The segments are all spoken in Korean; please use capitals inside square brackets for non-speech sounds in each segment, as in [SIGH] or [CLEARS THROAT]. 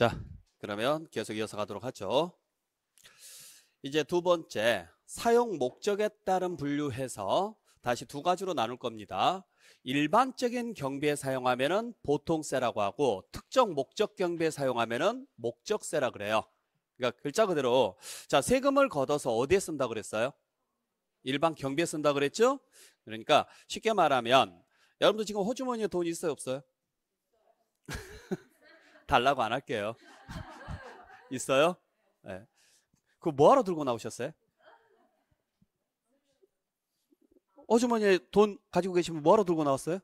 자, 그러면 계속 이어서 가도록 하죠. 이제 두 번째, 사용 목적에 따른 분류해서 다시 두 가지로 나눌 겁니다. 일반적인 경비에 사용하면은 보통세라고 하고 특정 목적 경비에 사용하면은 목적세라 그래요. 그러니까 글자 그대로 자, 세금을 걷어서 어디에 쓴다 그랬어요? 일반 경비에 쓴다 그랬죠? 그러니까 쉽게 말하면 여러분들 지금 호주머니에 돈 있어요, 없어요? 달라고 안 할게요. [LAUGHS] 있어요? 네. 그거 뭐하러 들고 나오셨어요? 어주머니돈 가지고 계시면 뭐하러 들고 나왔어요?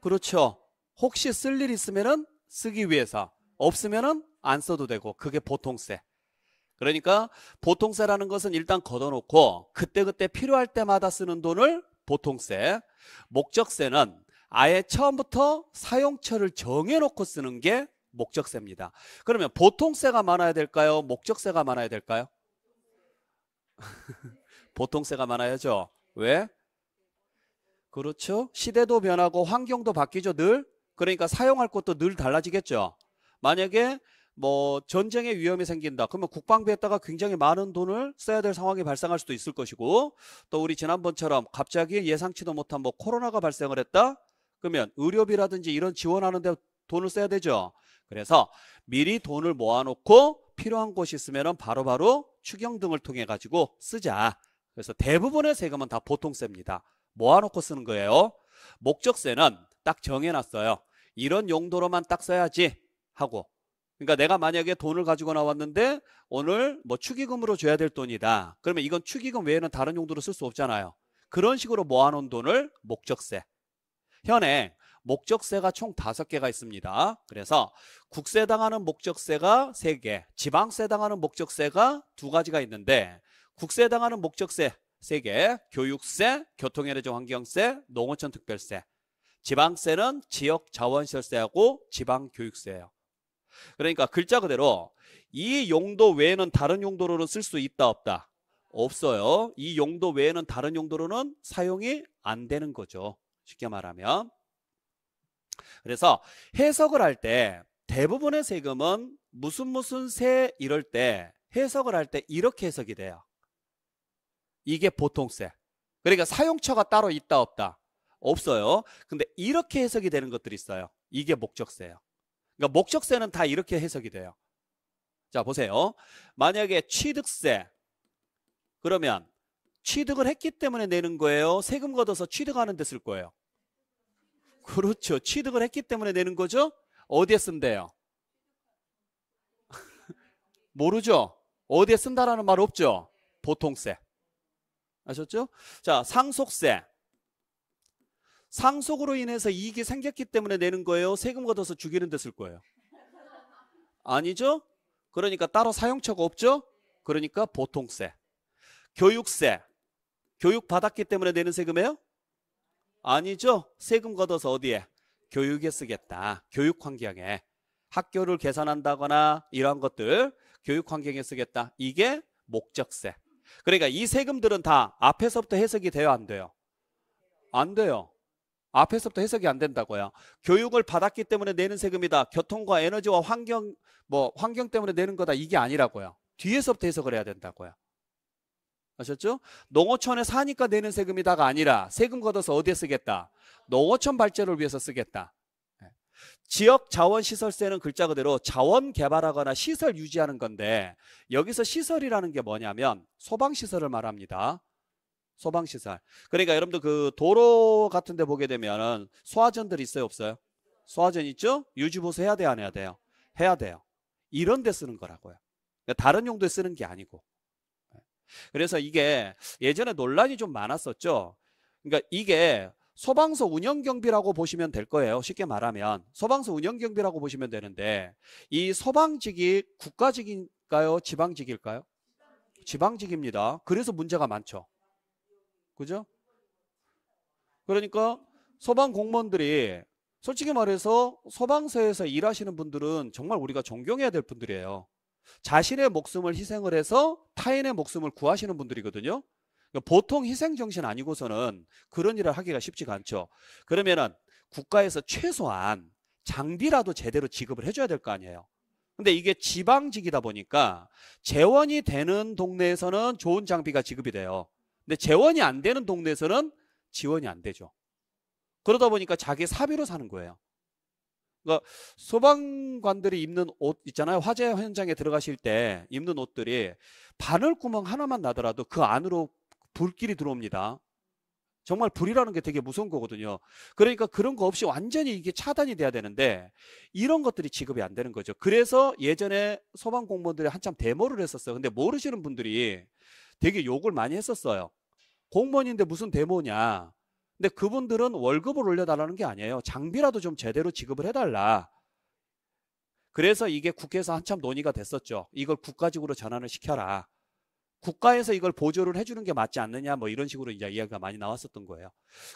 그렇죠. 혹시 쓸 일있으면 쓰기 위해서, 없으면안 써도 되고, 그게 보통세. 그러니까 보통세라는 것은 일단 걷어놓고 그때그때 필요할 때마다 쓰는 돈을 보통세, 목적세는 아예 처음부터 사용처를 정해놓고 쓰는 게 목적세입니다. 그러면 보통세가 많아야 될까요? 목적세가 많아야 될까요? [LAUGHS] 보통세가 많아야죠. 왜? 그렇죠. 시대도 변하고 환경도 바뀌죠. 늘. 그러니까 사용할 것도 늘 달라지겠죠. 만약에 뭐 전쟁의 위험이 생긴다. 그러면 국방비에다가 굉장히 많은 돈을 써야 될 상황이 발생할 수도 있을 것이고 또 우리 지난번처럼 갑자기 예상치도 못한 뭐 코로나가 발생을 했다. 그러면 의료비라든지 이런 지원하는 데 돈을 써야 되죠. 그래서 미리 돈을 모아놓고 필요한 곳이 있으면 바로바로 추경 등을 통해 가지고 쓰자. 그래서 대부분의 세금은 다 보통세입니다. 모아놓고 쓰는 거예요. 목적세는 딱 정해놨어요. 이런 용도로만 딱 써야지 하고 그러니까 내가 만약에 돈을 가지고 나왔는데 오늘 뭐추기금으로 줘야 될 돈이다. 그러면 이건 추기금 외에는 다른 용도로 쓸 수 없잖아요. 그런 식으로 모아놓은 돈을 목적세 현행 목적세가 총 다섯 개가 있습니다. 그래서 국세 당하는 목적세가 세개 지방세 당하는 목적세가 두가지가 있는데 국세 당하는 목적세 세개 교육세, 교통해례적 환경세, 농어촌 특별세. 지방세는 지역 자원시설세하고 지방교육세예요. 그러니까 글자 그대로 이 용도 외에는 다른 용도로는 쓸 수 있다 없다. 없어요. 이 용도 외에는 다른 용도로는 사용이 안 되는 거죠. 쉽게 말하면 그래서 해석을 할 때 대부분의 세금은 무슨 무슨 세 이럴 때 해석을 할 때 이렇게 해석이 돼요. 이게 보통세. 그러니까 사용처가 따로 있다 없다. 없어요. 근데 이렇게 해석이 되는 것들이 있어요. 이게 목적세예요. 그러니까 목적세는 다 이렇게 해석이 돼요. 자, 보세요. 만약에 취득세 그러면 취득을 했기 때문에 내는 거예요. 세금 걷어서 취득하는 데 쓸 거예요. 그렇죠. 취득을 했기 때문에 내는 거죠. 어디에 쓴대요? [LAUGHS] 모르죠. 어디에 쓴다라는 말 없죠. 보통세. 아셨죠? 자, 상속세. 상속으로 인해서 이익이 생겼기 때문에 내는 거예요. 세금 걷어서 죽이는 데 쓸 거예요. 아니죠? 그러니까 따로 사용처가 없죠? 그러니까 보통세. 교육세. 교육 받았기 때문에 내는 세금이에요? 아니죠. 세금 걷어서 어디에? 교육에 쓰겠다. 교육 환경에. 학교를 개선한다거나 이러한 것들 교육 환경에 쓰겠다. 이게 목적세. 그러니까 이 세금들은 다 앞에서부터 해석이 돼요? 안 돼요? 안 돼요. 앞에서부터 해석이 안 된다고요. 교육을 받았기 때문에 내는 세금이다. 교통과 에너지와 환경 뭐 환경 때문에 내는 거다. 이게 아니라고요. 뒤에서부터 해석을 해야 된다고요. 아셨죠? 농어촌에 사니까 내는 세금이 다가 아니라 세금 걷어서 어디에 쓰겠다? 농어촌 발전을 위해서 쓰겠다. 예. 지역 자원 시설세는 글자 그대로 자원 개발하거나 시설 유지하는 건데 여기서 시설이라는 게 뭐냐면 소방 시설을 말합니다. 소방 시설. 그러니까 여러분들 그 도로 같은 데 보게 되면은 소화전들이 있어요, 없어요? 소화전 있죠? 유지 보수 해야 돼요, 안 해야 돼요? 해야 돼요. 이런 데 쓰는 거라고요. 그러니까 다른 용도에 쓰는 게 아니고. 그래서 이게 예전에 논란이 좀 많았었죠. 그러니까 이게 소방서 운영 경비라고 보시면 될 거예요. 쉽게 말하면 소방서 운영 경비라고 보시면 되는데 이 소방직이 국가직인가요? 지방직일까요? 지방직입니다. 그래서 문제가 많죠. 그죠? 그러니까 소방 공무원들이 솔직히 말해서 소방서에서 일하시는 분들은 정말 우리가 존경해야 될 분들이에요. 자신의 목숨을 희생을 해서 타인의 목숨을 구하시는 분들이거든요. 그러니까 보통 희생정신 아니고서는 그런 일을 하기가 쉽지가 않죠. 그러면은 국가에서 최소한 장비라도 제대로 지급을 해줘야 될 거 아니에요. 근데 이게 지방직이다 보니까 재원이 되는 동네에서는 좋은 장비가 지급이 돼요. 근데 재원이 안 되는 동네에서는 지원이 안 되죠. 그러다 보니까 자기 사비로 사는 거예요. 그러니까 소방관들이 입는 옷 있잖아요. 화재 현장에 들어가실 때 입는 옷들이 바늘 구멍 하나만 나더라도 그 안으로 불길이 들어옵니다. 정말 불이라는 게 되게 무서운 거거든요. 그러니까 그런 거 없이 완전히 이게 차단이 돼야 되는데 이런 것들이 지급이 안 되는 거죠. 그래서 예전에 소방 공무원들이 한참 데모를 했었어요. 근데 모르시는 분들이 되게 욕을 많이 했었어요. 공무원인데 무슨 데모냐. 근데 그분들은 월급을 올려달라는 게 아니에요. 장비라도 좀 제대로 지급을 해달라. 그래서 이게 국회에서 한참 논의가 됐었죠. 이걸 국가직으로 전환을 시켜라. 국가에서 이걸 보조를 해주는 게 맞지 않느냐 뭐 이런 식으로 이제 이야기가 많이 나왔었던 거예요.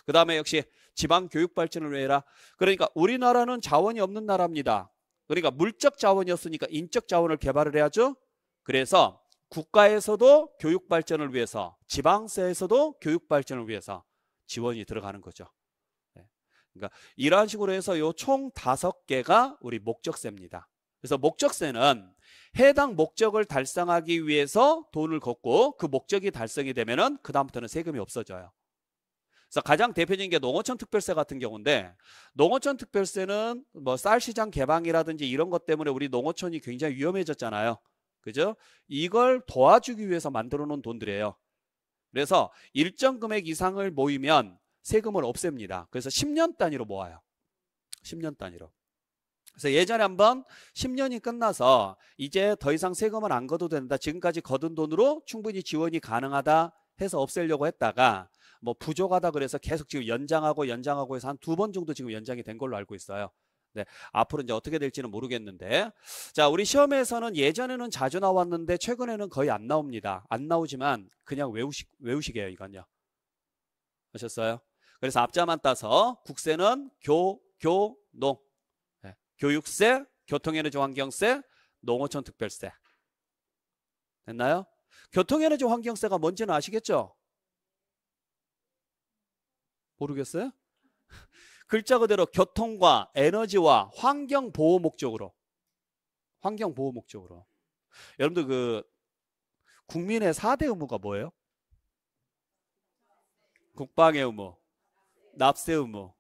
그 다음에 역시 지방 교육 발전을 위해라. 그러니까 우리나라는 자원이 없는 나라입니다. 그러니까 물적 자원이었으니까 인적 자원을 개발을 해야죠. 그래서 국가에서도 교육 발전을 위해서 지방세에서도 교육 발전을 위해서 지원이 들어가는 거죠. 예. 그러니까 이러한 식으로 해서 요총 다섯 개가 우리 목적세입니다. 그래서 목적세는 해당 목적을 달성하기 위해서 돈을 걷고 그 목적이 달성이 되면은 그다음부터는 세금이 없어져요. 그래서 가장 대표적인 게 농어촌 특별세 같은 경우인데 농어촌 특별세는 뭐 쌀시장 개방이라든지 이런 것 때문에 우리 농어촌이 굉장히 위험해졌잖아요. 그죠? 이걸 도와주기 위해서 만들어 놓은 돈들이에요. 그래서 일정 금액 이상을 모이면 세금을 없앱니다. 그래서 10년 단위로 모아요. 10년 단위로. 그래서 예전에 한번 10년이 끝나서 이제 더 이상 세금을 안 걷어도 된다. 지금까지 거둔 돈으로 충분히 지원이 가능하다 해서 없애려고 했다가 뭐 부족하다 그래서 계속 지금 연장하고 연장하고 해서 한 두 번 정도 지금 연장이 된 걸로 알고 있어요. 네, 앞으로 이제 어떻게 될지는 모르겠는데. 자, 우리 시험에서는 예전에는 자주 나왔는데 최근에는 거의 안 나옵니다. 안 나오지만 그냥 외우시, 외우시게요, 이건요. 아셨어요? 그래서 앞자만 따서 국세는 교, 교, 농. 네. 교육세, 교통에너지 환경세, 농어촌 특별세. 됐나요? 교통에너지 환경세가 뭔지는 아시겠죠? 모르겠어요? 글자 그대로 교통과 에너지와 환경 보호 목적으로 환경 보호 목적으로 여러분들 그 국민의 4대 의무가 뭐예요? 국방의 의무, 납세 의무,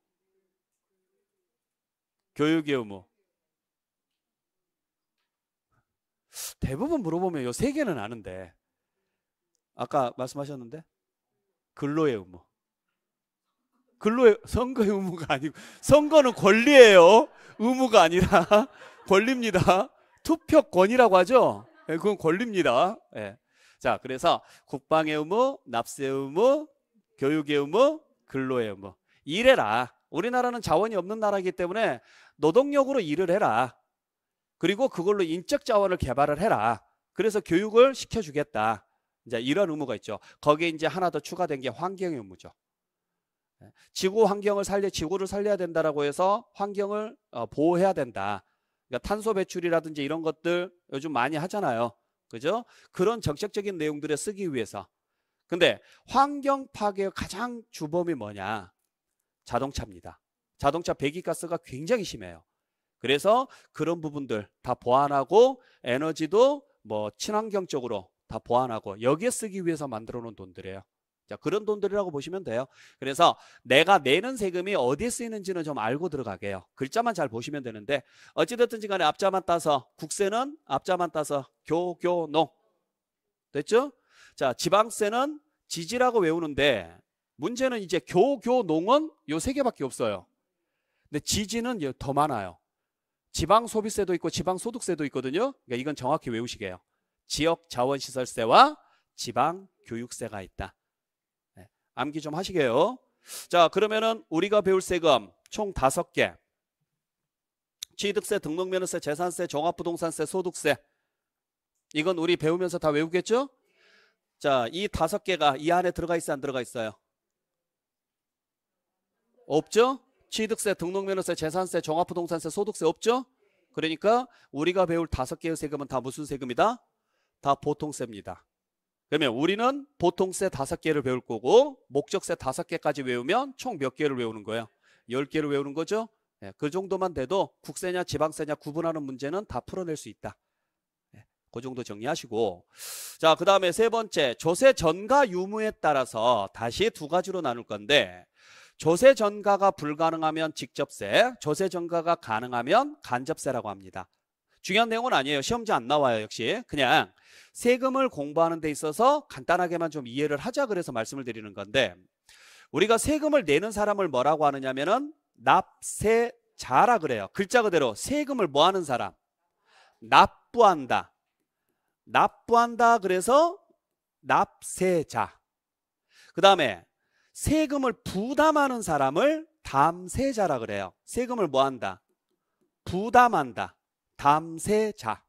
교육의 의무. 대부분 물어보면 요 세 개는 아는데 아까 말씀하셨는데 근로의 의무. 근로의 선거의 의무가 아니고 선거는 권리예요. 의무가 아니라 [LAUGHS] 권리입니다. 투표권이라고 하죠. 네, 그건 권리입니다. 예. 자, 그래서 국방의 의무, 납세의 의무, 교육의 의무, 근로의 의무. 일해라. 우리나라는 자원이 없는 나라이기 때문에 노동력으로 일을 해라. 그리고 그걸로 인적 자원을 개발을 해라. 그래서 교육을 시켜주겠다. 이제 이런 의무가 있죠. 거기에 이제 하나 더 추가된 게 환경의 의무죠. 지구 환경을 살려 지구를 살려야 된다라고 해서 환경을 어, 보호해야 된다. 그러니까 탄소 배출이라든지 이런 것들 요즘 많이 하잖아요. 그죠? 그런 정책적인 내용들을 쓰기 위해서. 근데 환경 파괴의 가장 주범이 뭐냐? 자동차입니다. 자동차 배기가스가 굉장히 심해요. 그래서 그런 부분들 다 보완하고 에너지도 뭐 친환경적으로 다 보완하고 여기에 쓰기 위해서 만들어 놓은 돈들이에요. 자, 그런 돈들이라고 보시면 돼요. 그래서 내가 내는 세금이 어디에 쓰이는지는 좀 알고 들어가게요. 글자만 잘 보시면 되는데 어찌됐든지 간에 앞자만 따서 국세는 앞자만 따서 교, 교, 농. 됐죠? 자, 지방세는 지지라고 외우는데 문제는 이제 교, 교, 농은 요세 개밖에 없어요. 근데 지지는 더 많아요. 지방 소비세도 있고 지방 소득세도 있거든요. 그러니까 이건 정확히 외우시게요. 지역 자원시설세와 지방 교육세가 있다. 암기 좀 하시게요. 자, 그러면은 우리가 배울 세금 총 다섯 개. 취득세, 등록면허세, 재산세, 종합부동산세, 소득세. 이건 우리 배우면서 다 외우겠죠? 자, 이 다섯 개가 이 안에 들어가 있어요, 안 들어가 있어요? 없죠? 취득세, 등록면허세, 재산세, 종합부동산세, 소득세 없죠? 그러니까 우리가 배울 다섯 개의 세금은 다 무슨 세금이다? 다 보통세입니다. 그러면 우리는 보통세 다섯 개를 배울 거고 목적세 다섯 개까지 외우면 총 몇 개를 외우는 거예요? 열개를 외우는 거죠. 예, 그 정도만 돼도 국세냐 지방세냐 구분하는 문제는 다 풀어낼 수 있다. 예, 그 정도 정리하시고 자그 다음에 세 번째 조세 전가 유무에 따라서 다시 두 가지로 나눌 건데 조세 전가가 불가능하면 직접세 조세 전가가 가능하면 간접세라고 합니다. 중요한 내용은 아니에요. 시험지 안 나와요, 역시. 그냥 세금을 공부하는 데 있어서 간단하게만 좀 이해를 하자 그래서 말씀을 드리는 건데 우리가 세금을 내는 사람을 뭐라고 하느냐면은 납세자라 그래요. 글자 그대로 세금을 뭐 하는 사람? 납부한다. 납부한다 그래서 납세자. 그다음에 세금을 부담하는 사람을 담세자라 그래요. 세금을 뭐 한다? 부담한다. 담세자.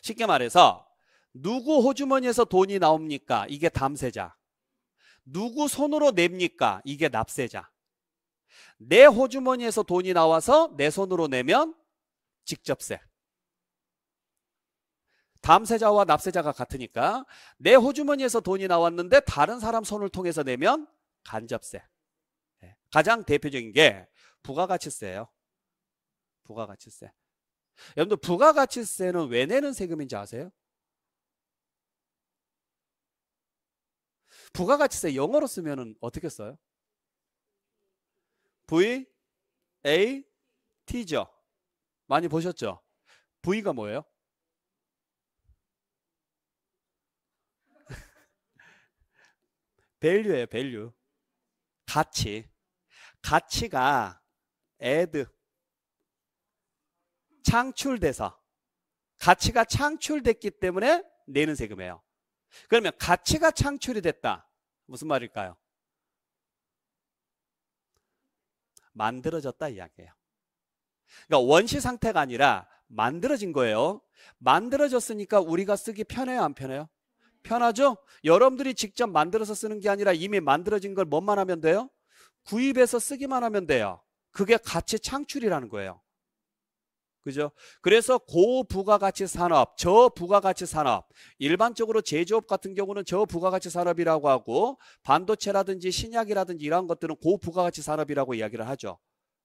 쉽게 말해서 누구 호주머니에서 돈이 나옵니까? 이게 담세자. 누구 손으로 냅니까? 이게 납세자. 내 호주머니에서 돈이 나와서 내 손으로 내면 직접세. 담세자와 납세자가 같으니까 내 호주머니에서 돈이 나왔는데 다른 사람 손을 통해서 내면 간접세. 예, 가장 대표적인 게 부가가치세예요. 부가가치세. 여러분들 부가가치세는 왜 내는 세금인지 아세요? 부가가치세 영어로 쓰면 어떻게 써요? V A T죠. 많이 보셨죠? V가 뭐예요? 밸류예요, [LAUGHS] 밸류. 가치. 가치가 add 창출돼서 가치가 창출됐기 때문에 내는 세금이에요. 그러면 가치가 창출이 됐다. 무슨 말일까요? 만들어졌다 이야기예요. 그러니까 원시 상태가 아니라 만들어진 거예요. 만들어졌으니까 우리가 쓰기 편해요, 안 편해요? 편하죠? 여러분들이 직접 만들어서 쓰는 게 아니라 이미 만들어진 걸 뭐만 하면 돼요? 구입해서 쓰기만 하면 돼요. 그게 가치 창출이라는 거예요. 그죠? 그래서 고부가가치 산업, 저부가가치 산업, 일반적으로 제조업 같은 경우는 저부가가치 산업이라고 하고 반도체라든지 신약이라든지 이러한 것들은 고부가가치 산업이라고 이야기를 하죠.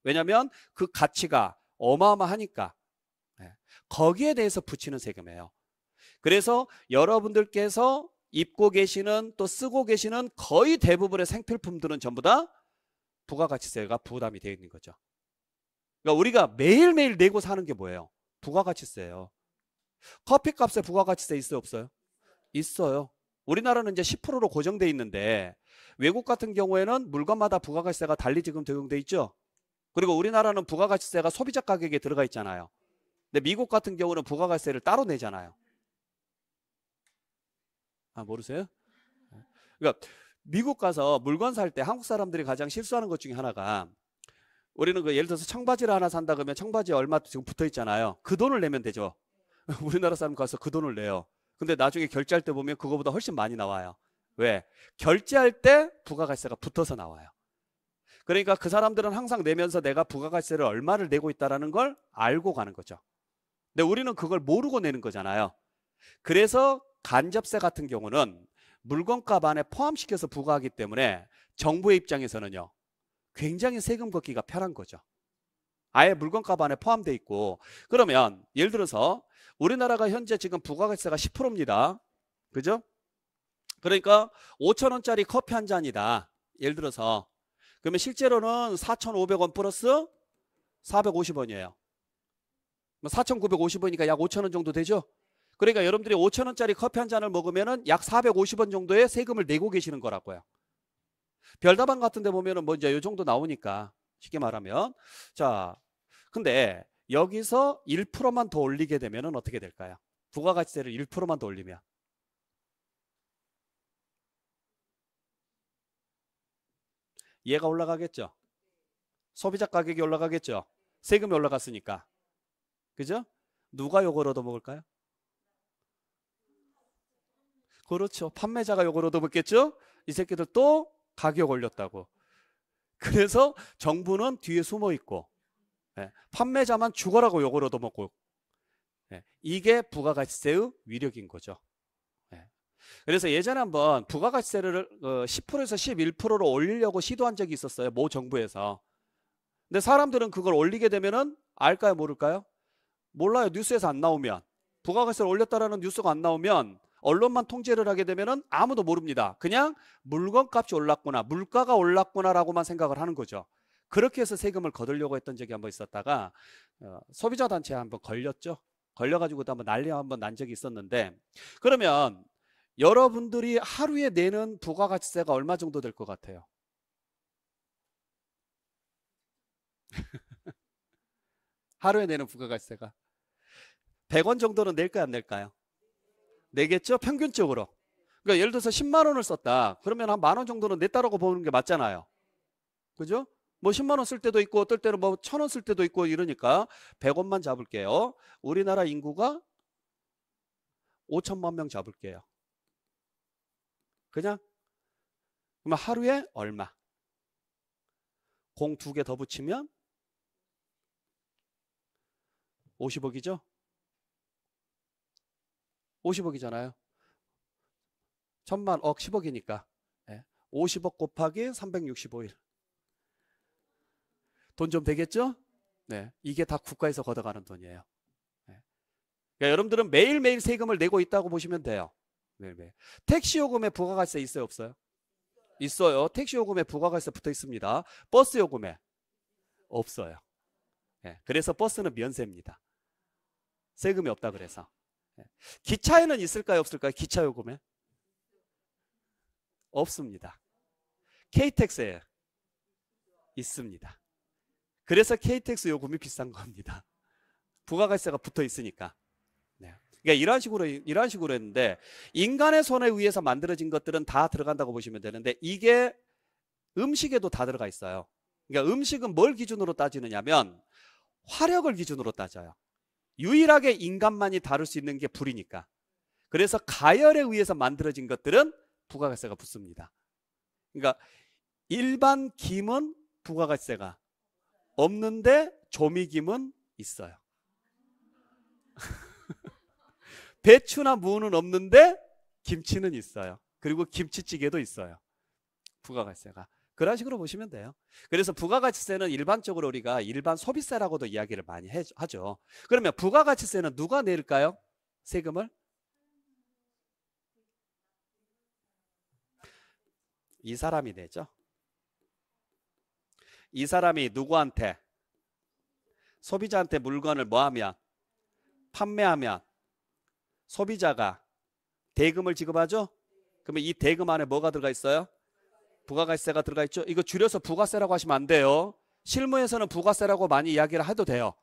왜냐하면 그 가치가 어마어마하니까 예. 거기에 대해서 붙이는 세금이에요. 그래서 여러분들께서 입고 계시는 또 쓰고 계시는 거의 대부분의 생필품들은 전부 다 부가가치세가 부담이 되어 있는 거죠. 그러니까 우리가 매일매일 내고 사는 게 뭐예요? 부가가치세요. 예 커피값에 부가가치세 있어요? 없어요? 있어요. 우리나라는 이제 10%로 고정돼 있는데 외국 같은 경우에는 물건마다 부가가치세가 달리 지금 적용돼 있죠. 그리고 우리나라는 부가가치세가 소비자 가격에 들어가 있잖아요. 근데 미국 같은 경우는 부가가치세를 따로 내잖아요. 아 모르세요? 그러니까 미국 가서 물건 살 때 한국 사람들이 가장 실수하는 것 중에 하나가 우리는 그 예를 들어서 청바지를 하나 산다 그러면 청바지 에 얼마 지금 붙어 있잖아요. 그 돈을 내면 되죠. [LAUGHS] 우리나라 사람 가서 그 돈을 내요. 근데 나중에 결제할 때 보면 그거보다 훨씬 많이 나와요. 왜? 결제할 때부가가세가 붙어서 나와요. 그러니까 그 사람들은 항상 내면서 내가 부가가세를 얼마를 내고 있다라는 걸 알고 가는 거죠. 근데 우리는 그걸 모르고 내는 거잖아요. 그래서 간접세 같은 경우는 물건값 안에 포함시켜서 부과하기 때문에 정부의 입장에서는요. 굉장히 세금 걷기가 편한 거죠. 아예 물건값 안에 포함돼 있고 그러면 예를 들어서 우리나라가 현재 지금 부가가치세가 10%입니다. 그죠? 그러니까 5천 원짜리 커피 한 잔이다. 예를 들어서 그러면 실제로는 4,500원 플러스 450원이에요. 4,950원이니까 약 5천 원 정도 되죠? 그러니까 여러분들이 5천 원짜리 커피 한 잔을 먹으면 약 450원 정도의 세금을 내고 계시는 거라고요. 별다방 같은 데 보면은 뭐 이제 요 정도 나오니까 쉽게 말하면 자 근데 여기서 1%만 더 올리게 되면은 어떻게 될까요? 부가가치세를 1%만 더 올리면 얘가 올라가겠죠. 소비자 가격이 올라가겠죠. 세금이 올라갔으니까. 그죠? 누가 요걸 얻어먹을까요? 그렇죠. 판매자가 요걸 얻어먹겠죠? 이 새끼들 또 가격 올렸다고. 그래서 정부는 뒤에 숨어 있고 예, 판매자만 죽어라고 욕을 얻어먹고 예, 이게 부가가치세의 위력인 거죠. 예. 그래서 예전에 한 번 부가가치세를 어, 10%에서 11%로 올리려고 시도한 적이 있었어요. 모 정부에서. 근데 사람들은 그걸 올리게 되면은 알까요, 모를까요? 몰라요. 뉴스에서 안 나오면 부가가치세를 올렸다라는 뉴스가 안 나오면 언론만 통제를 하게 되면은 아무도 모릅니다. 그냥 물건값이 올랐구나, 물가가 올랐구나라고만 생각을 하는 거죠. 그렇게 해서 세금을 거들려고 했던 적이 한번 있었다가 어, 소비자 단체에 한번 걸렸죠. 걸려가지고 또 한번 난리 한번 난 적이 있었는데 그러면 여러분들이 하루에 내는 부가가치세가 얼마 정도 될 것 같아요? [LAUGHS] 하루에 내는 부가가치세가 100원 정도는 낼까요 안 낼까요? 내겠죠? 평균적으로. 그러니까 예를 들어서 10만 원을 썼다. 그러면 한 만 원 정도는 냈다라고 보는 게 맞잖아요. 그죠? 뭐 10만 원 쓸 때도 있고 어떨 때는 뭐 천 원 쓸 때도 있고 이러니까 100원만 잡을게요. 우리나라 인구가 5천만 명 잡을게요. 그냥 그러면 하루에 얼마? 공 두 개 더 붙이면 50억이죠? 50억이잖아요. 천만 억 10억이니까 50억 예. 곱하기 365일. 돈 좀 되겠죠? 네. 이게 다 국가에서 걷어가는 돈이에요. 예. 그러니까 여러분들은 매일매일 세금을 내고 있다고 보시면 돼요. 매일매일. 택시 요금에 부과가세 있어요, 없어요? 있어요. 택시 요금에 부과가세 붙어 있습니다. 버스 요금에 없어요. 네. 그래서 버스는 면세입니다. 세금이 없다 그래서. 기차에는 있을까요? 없을까요? 기차 요금에? 없습니다. KTX에 있습니다. 그래서 KTX 요금이 비싼 겁니다. 부가가세가 붙어 있으니까. 네. 그러니까 이런 식으로 이런 식으로 했는데 인간의 손에 의해서 만들어진 것들은 다 들어간다고 보시면 되는데 이게 음식에도 다 들어가 있어요. 그러니까 음식은 뭘 기준으로 따지느냐면 화력을 기준으로 따져요. 유일하게 인간만이 다룰 수 있는 게 불이니까. 그래서 가열에 의해서 만들어진 것들은 부가가세가 붙습니다. 그러니까 일반 김은 부가가세가 없는데 조미김은 있어요. [LAUGHS] 배추나 무는 없는데 김치는 있어요. 그리고 김치찌개도 있어요. 부가가세가. 그런 식으로 보시면 돼요. 그래서 부가가치세는 일반적으로 우리가 일반 소비세라고도 이야기를 많이 하죠. 그러면 부가가치세는 누가 낼까요? 세금을? 이 사람이 내죠. 이 사람이 누구한테? 소비자한테 물건을 뭐하면? 판매하면 소비자가 대금을 지급하죠? 그러면 이 대금 안에 뭐가 들어가 있어요? 부가가세가 들어가 있죠. 이거 줄여서 부가세라고 하시면 안 돼요. 실무에서는 부가세라고 많이 이야기를 해도 돼요.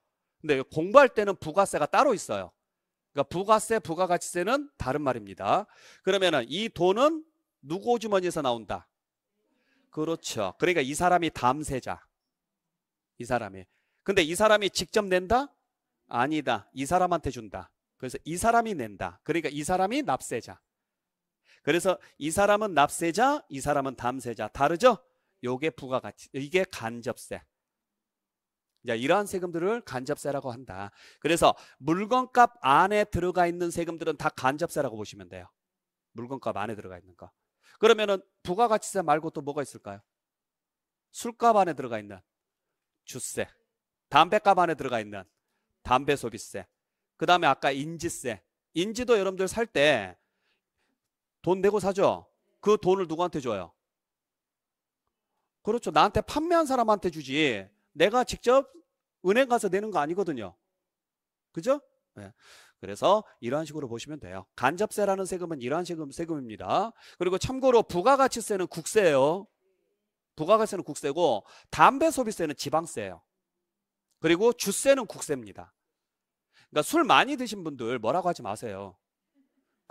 근데 공부할 때는 부가세가 따로 있어요. 그러니까 부가세, 부가가치세는 다른 말입니다. 그러면이 돈은 누구 주머니에서 나온다? 그렇죠. 그러니까 이 사람이 담세자. 이 사람이. 근데 이 사람이 직접 낸다? 아니다. 이 사람한테 준다. 그래서 이 사람이 낸다. 그러니까 이 사람이 납세자. 그래서 이 사람은 납세자, 이 사람은 담세자. 다르죠? 요게 부가가치, 이게 간접세. 자, 이러한 세금들을 간접세라고 한다. 그래서 물건값 안에 들어가 있는 세금들은 다 간접세라고 보시면 돼요. 물건값 안에 들어가 있는 거. 그러면은 부가가치세 말고 또 뭐가 있을까요? 술값 안에 들어가 있는 주세, 담배값 안에 들어가 있는 담배 소비세, 그 다음에 아까 인지세. 인지도 여러분들 살때 돈 내고 사죠. 그 돈을 누구한테 줘요? 그렇죠. 나한테 판매한 사람한테 주지. 내가 직접 은행 가서 내는 거 아니거든요. 그죠? 네. 그래서 이러한 식으로 보시면 돼요. 간접세라는 세금은 이러한 세금, 세금입니다. 그리고 참고로 부가가치세는 국세예요. 부가가치세는 국세고 담배 소비세는 지방세예요. 그리고 주세는 국세입니다. 그러니까 술 많이 드신 분들 뭐라고 하지 마세요.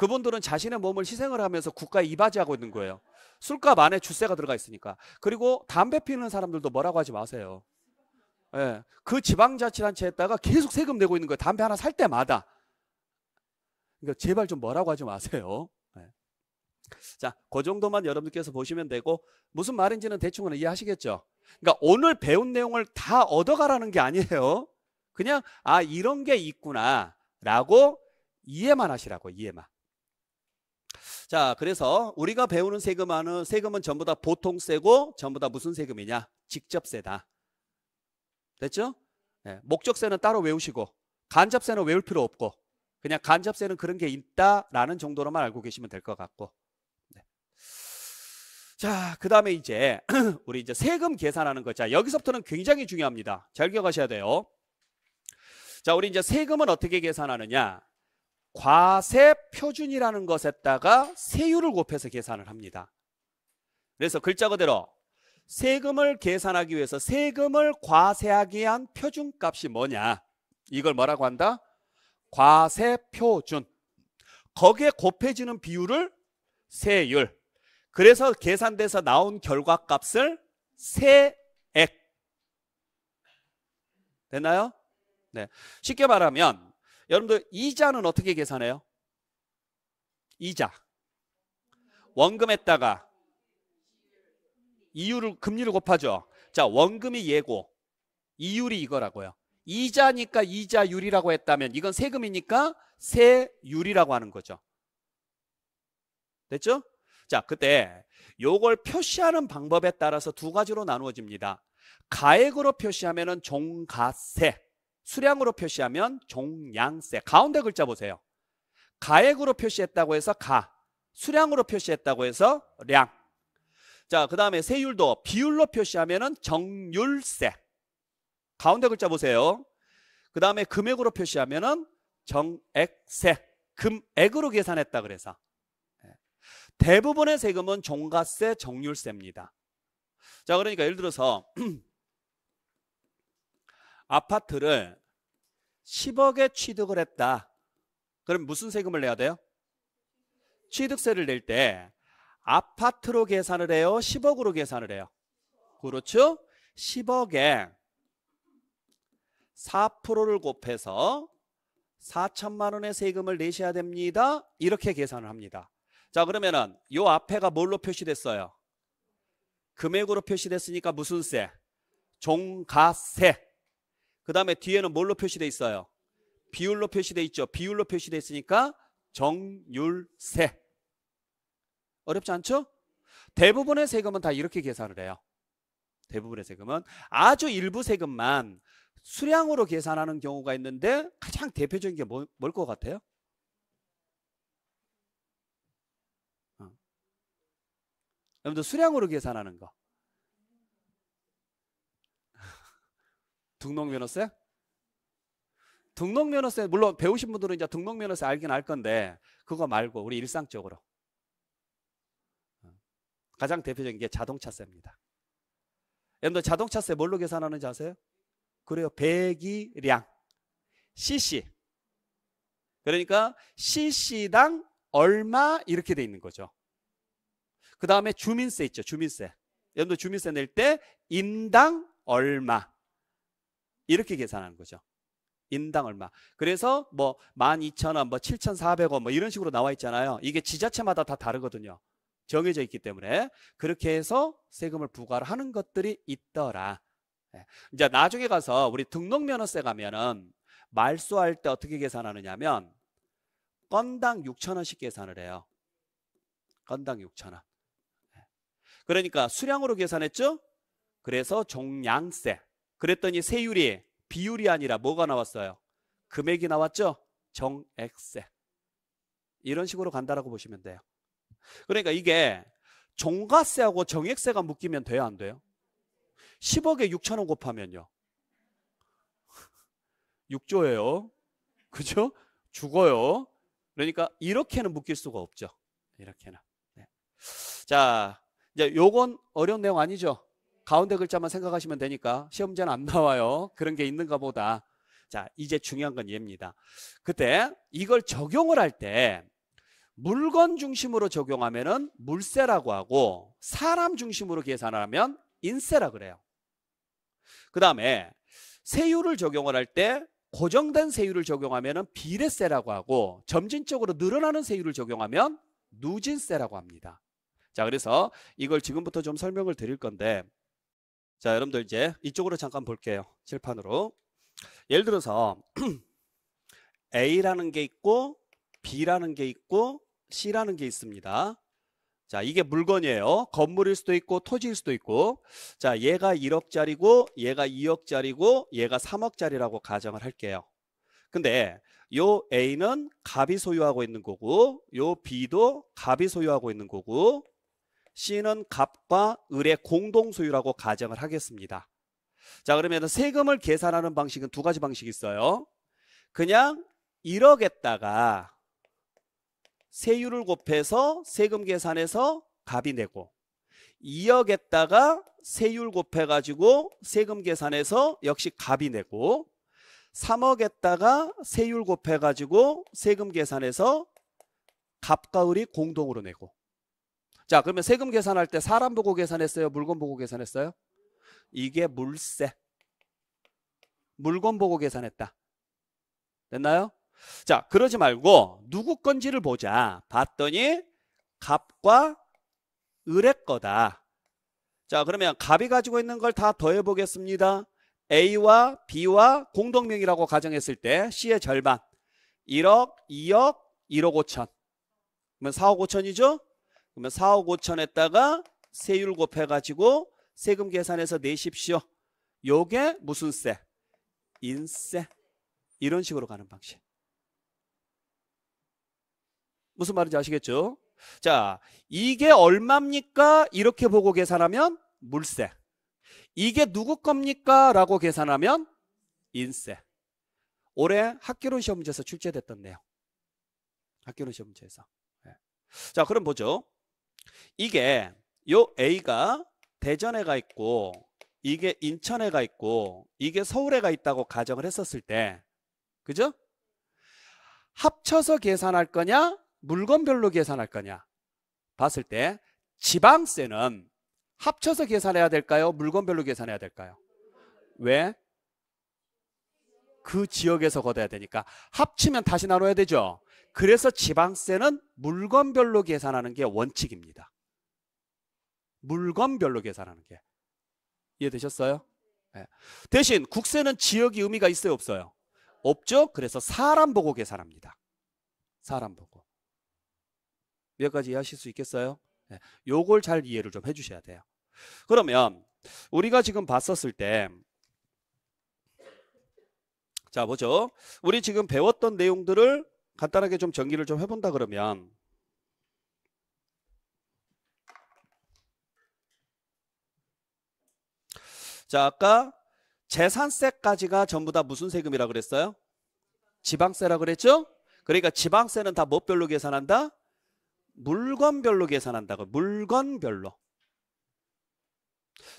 그분들은 자신의 몸을 희생을 하면서 국가에 이바지하고 있는 거예요. 술값 안에 주세가 들어가 있으니까. 그리고 담배 피는 우 사람들도 뭐라고 하지 마세요. 예. 그 지방자치단체에다가 계속 세금 내고 있는 거예요. 담배 하나 살 때마다. 그러니까 제발 좀 뭐라고 하지 마세요. 예. 자, 그 정도만 여러분께서 들 보시면 되고 무슨 말인지는 대충은 이해하시겠죠. 그러니까 오늘 배운 내용을 다 얻어가라는 게 아니에요. 그냥 아 이런 게 있구나라고 이해만 하시라고 이해만. 자, 그래서 우리가 배우는 세금은 세금은 전부 다 보통세고 전부 다 무슨 세금이냐? 직접세다. 됐죠? 네, 예, 목적세는 따로 외우시고 간접세는 외울 필요 없고 그냥 간접세는 그런 게 있다라는 정도로만 알고 계시면 될 것 같고. 네. 자, 그 다음에 이제 [CLEARS THROAT] 우리 이제 세금 계산하는 거. 자, 여기서부터는 굉장히 중요합니다. 잘 기억하셔야 돼요. 자, 우리 이제 세금은 어떻게 계산하느냐? 과세 표준이라는 것에다가 세율을 곱해서 계산을 합니다. 그래서 글자 그대로 세금을 계산하기 위해서 세금을 과세하기 위한 표준값이 뭐냐? 이걸 뭐라고 한다? 과세 표준. 거기에 곱해지는 비율을 세율. 그래서 계산돼서 나온 결과값을 세액. 됐나요? 네. 쉽게 말하면 여러분들 이자는 어떻게 계산해요? 이자. 원금에다가 이율을 금리를 곱하죠. 자, 원금이 예고. 이율이 이거라고요. 이자니까 이자율이라고 했다면 이건 세금이니까 세율이라고 하는 거죠. 됐죠? 자, 그때 요걸 표시하는 방법에 따라서 두 가지로 나누어집니다. 가액으로 표시하면은 종가세. 수량으로 표시하면 종량세. 가운데 글자 보세요. 가액으로 표시했다고 해서 가. 수량으로 표시했다고 해서 량. 자, 그 다음에 세율도 비율로 표시하면 정율세. 가운데 글자 보세요. 그 다음에 금액으로 표시하면 정액세. 금액으로 계산했다 그래서. 예. 대부분의 세금은 종가세, 정률세입니다. 자, 그러니까 예를 들어서 [CLEARS THROAT] 아파트를 10억에 취득을 했다. 그럼 무슨 세금을 내야 돼요? 취득세를 낼 때 아파트로 계산을 해요? 10억으로 계산을 해요? 그렇죠? 10억에 4%를 곱해서 4천만 원의 세금을 내셔야 됩니다. 이렇게 계산을 합니다. 자 그러면은 요 앞에가 뭘로 표시됐어요? 금액으로 표시됐으니까 무슨 세? 종가세. 그 다음에 뒤에는 뭘로 표시돼 있어요? 비율로 표시돼 있죠. 비율로 표시돼 있으니까 정률세. 어렵지 않죠? 대부분의 세금은 다 이렇게 계산을 해요. 대부분의 세금은 아주 일부 세금만 수량으로 계산하는 경우가 있는데 가장 대표적인 게 뭐, 뭘것 같아요? 어. 여러분들 수량으로 계산하는 거. 등록면허세? 등록면허세 물론 배우신 분들은 이제 등록면허세 알긴 알 건데 그거 말고 우리 일상적으로 어. 가장 대표적인 게 자동차세입니다. 여러분들 자동차세 뭘로 계산하는지 아세요? 그래요. 배기량 cc 그러니까 cc당 얼마 이렇게 돼 있는 거죠. 그 다음에 주민세 있죠. 주민세. 여러분들 주민세 낼 때 인당 얼마 이렇게 계산하는 거죠. 인당 얼마. 그래서 뭐 12,000원, 뭐 7,400원 뭐 이런 식으로 나와 있잖아요. 이게 지자체마다 다 다르거든요. 정해져 있기 때문에 그렇게 해서 세금을 부과를 하는 것들이 있더라. 예. 이제 나중에 가서 우리 등록면허세 가면은 말소할 때 어떻게 계산하느냐면 건당 6천원씩 계산을 해요. 건당 6천원. 예. 그러니까 수량으로 계산했죠? 그래서 종량세. 그랬더니 세율이 비율이 아니라 뭐가 나왔어요? 금액이 나왔죠? 정액세. 이런 식으로 간다라고 보시면 돼요. 그러니까 이게 종가세하고 정액세가 묶이면 돼요, 안 돼요? 10억에 6천 원 곱하면요. 6조예요. [LAUGHS] 그죠? 죽어요. 그러니까 이렇게는 묶일 수가 없죠. 이렇게는. 네. 자, 이제 요건 어려운 내용 아니죠? 가운데 글자만 생각하시면 되니까 시험지는 안 나와요. 그런 게 있는가 보다. 자, 이제 중요한 건 얘입니다. 그때 이걸 적용을 할 때 물건 중심으로 적용하면은 물세라고 하고 사람 중심으로 계산하면 을 인세라 그래요. 그 다음에 세율을 적용을 할 때 고정된 세율을 적용하면 비례세라고 하고 점진적으로 늘어나는 세율을 적용하면 누진세라고 합니다. 자, 그래서 이걸 지금부터 좀 설명을 드릴 건데 자, 여러분들 이제 이쪽으로 잠깐 볼게요. 칠판으로. 예를 들어서 [CLEARS THROAT] A라는 게 있고 B라는 게 있고 C라는 게 있습니다. 자, 이게 물건이에요. 건물일 수도 있고 토지일 수도 있고. 자, 얘가 1억짜리고 얘가 2억짜리고 얘가 3억짜리라고 가정을 할게요. 근데 요 A는 갑이 소유하고 있는 거고 요 B도 갑이 소유하고 있는 거고 C는 갑과 을의 공동 소유라고 가정을 하겠습니다. 자, 그러면 세금을 계산하는 방식은 두 가지 방식이 있어요. 그냥 1억에다가 세율을 곱해서 세금 계산해서 갑이 내고 2억에다가 세율 곱해가지고 세금 계산해서 역시 갑이 내고 3억에다가 세율 곱해가지고 세금 계산해서 갑과 을이 공동으로 내고 자, 그러면 세금 계산할 때 사람 보고 계산했어요? 물건 보고 계산했어요? 이게 물세. 물건 보고 계산했다. 됐나요? 자, 그러지 말고 누구 건지를 보자. 봤더니 갑과 을의 거다. 자, 그러면 갑이 가지고 있는 걸 다 더해 보겠습니다. A와 B와 공동명의라고 가정했을 때 C의 절반 1억, 2억, 1억 5천. 그러면 4억 5천이죠? 그러면 4억 5천 했다가 세율 곱해가지고 세금 계산해서 내십시오. 요게 무슨 세? 인세. 이런 식으로 가는 방식. 무슨 말인지 아시겠죠? 자, 이게 얼마입니까? 이렇게 보고 계산하면 물세. 이게 누구 겁니까? 라고 계산하면 인세. 올해 학교론 시험 문제에서 출제됐던 내용. 학교론 시험 문제에서. 네. 자, 그럼 보죠. 이게 요 A가 대전에 가 있고 이게 인천에 가 있고 이게 서울에 가 있다고 가정을 했었을 때 그죠? 합쳐서 계산할 거냐 물건별로 계산할 거냐 봤을 때 지방세는 합쳐서 계산해야 될까요? 물건별로 계산해야 될까요? 왜? 그 지역에서 걷어야 되니까 합치면 다시 나눠야 되죠 그래서 지방세는 물건별로 계산하는 게 원칙입니다. 물건별로 계산하는 게. 이해되셨어요? 네. 대신 국세는 지역이 의미가 있어요? 없어요? 없죠? 그래서 사람 보고 계산합니다. 사람 보고. 몇가지 이해하실 수 있겠어요? 네. 요걸 잘 이해를 좀 해주셔야 돼요. 그러면 우리가 지금 봤었을 때 자, 보죠. 우리 지금 배웠던 내용들을 간단하게 좀 정리를 좀 해본다 그러면 자 아까 재산세까지가 전부 다 무슨 세금이라 그랬어요? 지방세라 그랬죠? 그러니까 지방세는 다 뭐별로 계산한다? 물건별로 계산한다고 물건별로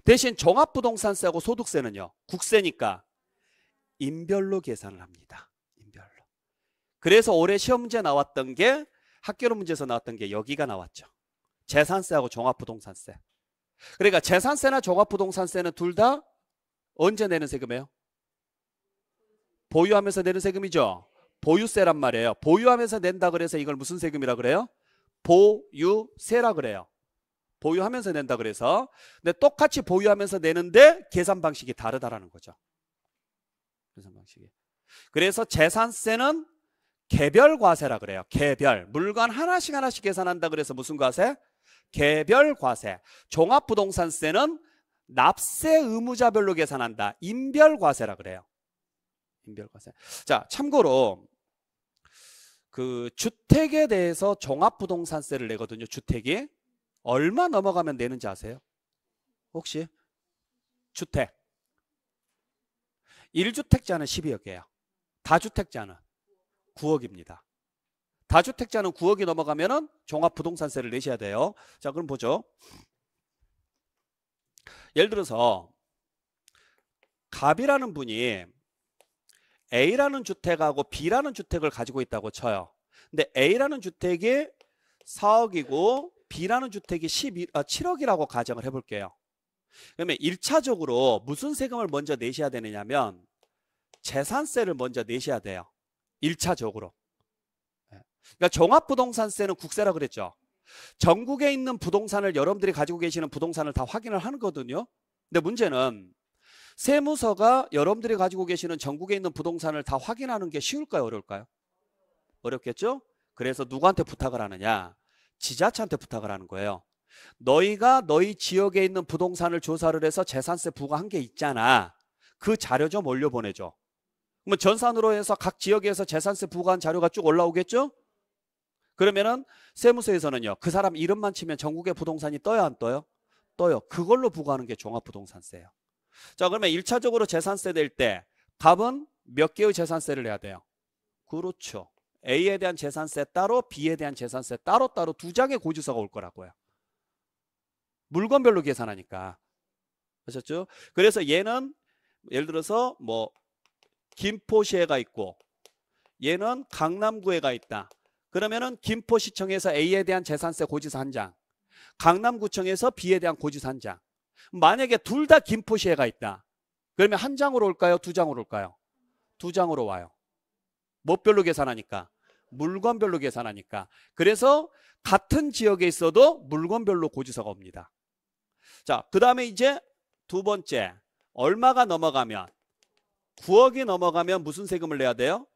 대신 종합부동산세하고 소득세는요 국세니까 인별로 계산을 합니다 그래서 올해 시험문제 나왔던 게 학교론 문제에서 나왔던 게 여기가 나왔죠. 재산세하고 종합부동산세. 그러니까 재산세나 종합부동산세는 둘 다 언제 내는 세금이에요? 보유하면서 내는 세금이죠. 보유세란 말이에요. 보유하면서 낸다 그래서 이걸 무슨 세금이라 그래요? 보유세라 그래요. 보유하면서 낸다 그래서 근데 똑같이 보유하면서 내는데 계산 방식이 다르다라는 거죠. 계산 방식이. 그래서 재산세는 개별 과세라 그래요. 개별. 물건 하나씩 하나씩 계산한다 그래서 무슨 과세? 개별 과세. 종합 부동산세는 납세 의무자별로 계산한다. 인별 과세라 그래요. 인별 과세. 자, 참고로 그 주택에 대해서 종합 부동산세를 내거든요. 주택이 얼마 넘어가면 내는지 아세요? 혹시 주택 1주택자는 12억 이에요 다주택자는 9억입니다. 다주택자는 9억이 넘어가면은 종합부동산세를 내셔야 돼요. 자, 그럼 보죠. 예를 들어서 갑이라는 분이 A라는 주택하고 B라는 주택을 가지고 있다고 쳐요. 근데 A라는 주택이 4억이고 B라는 주택이 12, 7억이라고 어, 가정을 해볼게요. 그러면 1차적으로 무슨 세금을 먼저 내셔야 되느냐면 재산세를 먼저 내셔야 돼요. 1차적으로. 예. 그러니까 종합부동산세는 국세라 그랬죠. 전국에 있는 부동산을 여러분들이 가지고 계시는 부동산을 다 확인을 하거든요. 근데 문제는 세무서가 여러분들이 가지고 계시는 전국에 있는 부동산을 다 확인하는 게 쉬울까요? 어려울까요? 어렵겠죠? 그래서 누구한테 부탁을 하느냐? 지자체한테 부탁을 하는 거예요. 너희가 너희 지역에 있는 부동산을 조사를 해서 재산세 부과한 게 있잖아. 그 자료 좀 올려보내줘. 뭐 전산으로 해서 각 지역에서 재산세 부과한 자료가 쭉 올라오겠죠? 그러면은 세무서에서는요. 그 사람 이름만 치면 전국의 부동산이 떠요 안 떠요? 떠요. 그걸로 부과하는 게 종합부동산세예요. 자 그러면 1차적으로 재산세 될때 갑은 몇 개의 재산세를 내야 돼요? 그렇죠. A에 대한 재산세 따로 B에 대한 재산세 따로 따로 두 장의 고지서가 올 거라고요. 물건별로 계산하니까. 아셨죠? 그래서 얘는 예를 들어서 뭐 김포시에가 있고 얘는 강남구에가 있다. 그러면은 김포시청에서 A에 대한 재산세 고지서 한 장, 강남구청에서 B에 대한 고지서 한 장. 만약에 둘 다 김포시에가 있다. 그러면 한 장으로 올까요? 두 장으로 올까요? 두 장으로 와요. 뭐별로 계산하니까? 물건별로 계산하니까. 그래서 같은 지역에 있어도 물건별로 고지서가 옵니다. 자, 그 다음에 이제 두 번째. 얼마가 넘어가면 9억이 넘어가면 무슨 세금을 내야 돼요?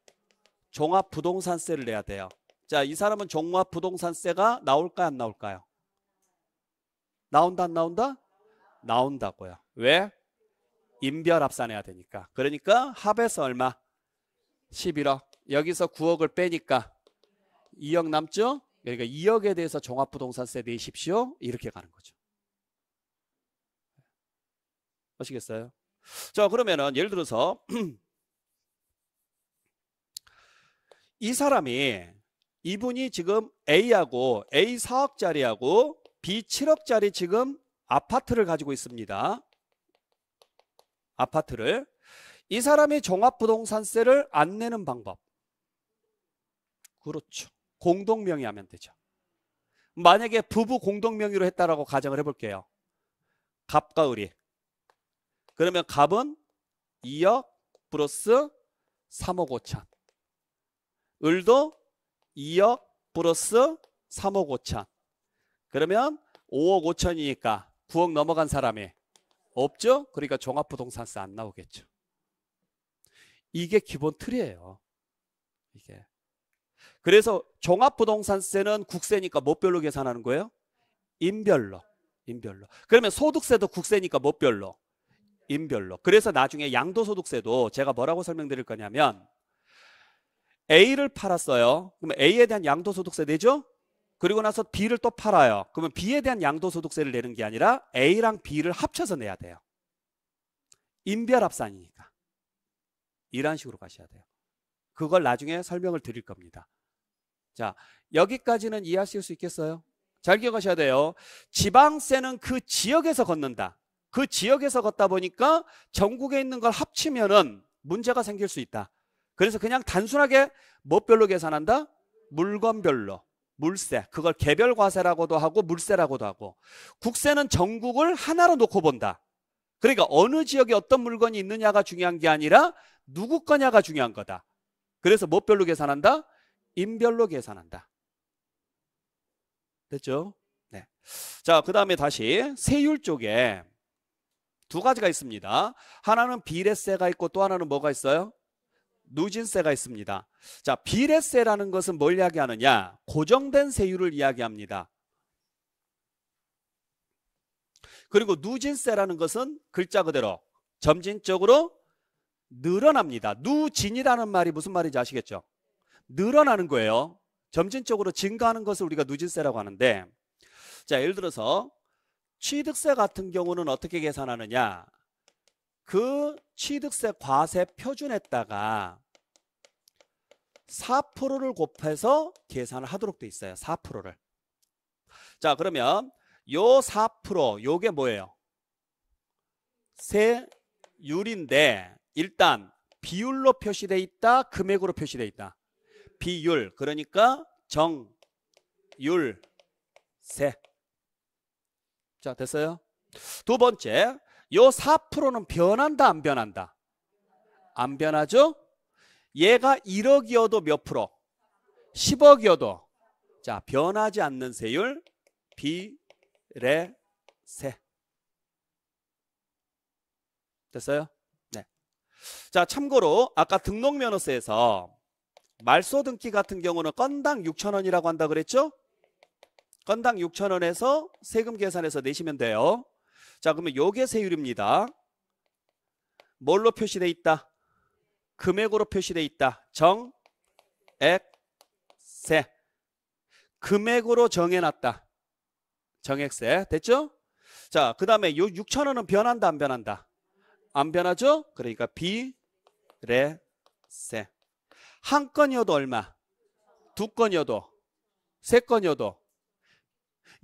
종합부동산세를 내야 돼요. 자, 이 사람은 종합부동산세가 나올까 요안 나올까요? 나온다 안 나온다? 나온다고요. 왜? 인별 합산해야 되니까. 그러니까 합에서 얼마? 11억. 여기서 9억을 빼니까 2억 남죠? 그러니까 2억에 대해서 종합부동산세 내십시오. 이렇게 가는 거죠. 아시겠어요? 자, 그러면은 예를 들어서 [CLEARS THROAT] 이 사람이 이분이 지금 A하고 A 4억짜리하고 B 7억짜리 지금 아파트를 가지고 있습니다. 아파트를 이 사람이 종합부동산세를 안 내는 방법. 그렇죠. 공동명의 하면 되죠. 만약에 부부 공동명의로 했다라고 가정을 해볼게요. 갑과 을이 그러면 갑은 2억 플러스 3억 5천. 을도 2억 플러스 3억 5천. 그러면 5억 5천이니까 9억 넘어간 사람이 없죠? 그러니까 종합부동산세 안 나오겠죠. 이게 기본 틀이에요. 이게. 그래서 종합부동산세는 국세니까 뭐별로 계산하는 거예요? 인별로. 인별로. 그러면 소득세도 국세니까 뭐별로? 인별로. 그래서 나중에 양도소득세도 제가 뭐라고 설명드릴 거냐면 A를 팔았어요. 그럼 A에 대한 양도소득세 내죠? 그리고 나서 B를 또 팔아요. 그러면 B에 대한 양도소득세를 내는 게 아니라 A랑 B를 합쳐서 내야 돼요. 인별합산이니까. 이런 식으로 가셔야 돼요. 그걸 나중에 설명을 드릴 겁니다. 자, 여기까지는 이해하실 수 있겠어요? 잘 기억하셔야 돼요. 지방세는 그 지역에서 걷는다. 그 지역에서 걷다 보니까 전국에 있는 걸 합치면은 문제가 생길 수 있다. 그래서 그냥 단순하게 뭐별로 계산한다? 물건별로. 물세. 그걸 개별 과세라고도 하고 물세라고도 하고. 국세는 전국을 하나로 놓고 본다. 그러니까 어느 지역에 어떤 물건이 있느냐가 중요한 게 아니라 누구 거냐가 중요한 거다. 그래서 뭐별로 계산한다? 인별로 계산한다. 됐죠? 네. 자, 그 다음에 다시 세율 쪽에 두 가지가 있습니다. 하나는 비례세가 있고 또 하나는 뭐가 있어요? 누진세가 있습니다. 자, 비례세라는 것은 뭘 이야기하느냐? 고정된 세율을 이야기합니다. 그리고 누진세라는 것은 글자 그대로 점진적으로 늘어납니다. 누진이라는 말이 무슨 말인지 아시겠죠? 늘어나는 거예요. 점진적으로 증가하는 것을 우리가 누진세라고 하는데 자, 예를 들어서 취득세 같은 경우는 어떻게 계산하느냐 그 취득세 과세 표준에다가 4%를 곱해서 계산을 하도록 돼 있어요 4%를 자 그러면 요4% 요게 뭐예요 세율인데 일단 비율로 표시돼 있다 금액으로 표시돼 있다 비율 그러니까 정율세 자, 됐어요? 두 번째, 요 4%는 변한다, 안 변한다? 안 변하죠? 얘가 1억이어도 몇 프로? 10억이어도. 자, 변하지 않는 세율, 비 레, 세 됐어요? 네. 자, 참고로 아까 등록면허세에서 말소 등기 같은 경우는 건당 6천원이라고 한다 그랬죠? 건당 6천원에서 세금 계산해서 내시면 돼요. 자 그러면 요게 세율입니다. 뭘로 표시돼 있다? 금액으로 표시돼 있다. 정, 액, 세. 금액으로 정해놨다. 정액세 됐죠? 자, 그 다음에 요 6천 원은 변한다 안 변한다? 안 변하죠? 그러니까 비례세 한 건이어도 얼마? 두 건이어도 세 건이어도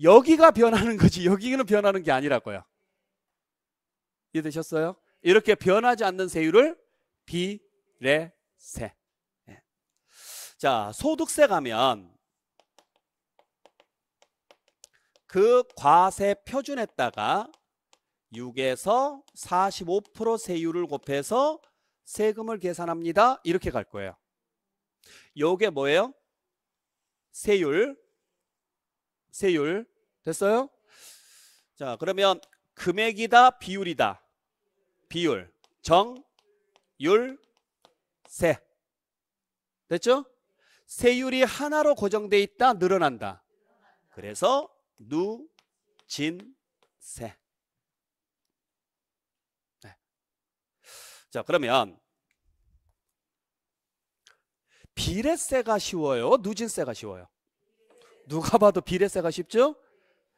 여기가 변하는 거지 여기는 변하는 게 아니라고요. 이해되셨어요? 이렇게 변하지 않는 세율을 비례세. 네. 자, 소득세 가면 그 과세 표준에다가 6에서 45% 세율을 곱해서 세금을 계산합니다. 이렇게 갈 거예요. 요게 뭐예요? 세율 세율 됐어요? 자 그러면 금액이다 비율이다 비율 정율 세 됐죠? 세율이 하나로 고정돼 있다 늘어난다 그래서 누, 진, 세 네. 자 그러면 비례세가 쉬워요? 누진세가 쉬워요? 누가 봐도 비례세가 쉽죠?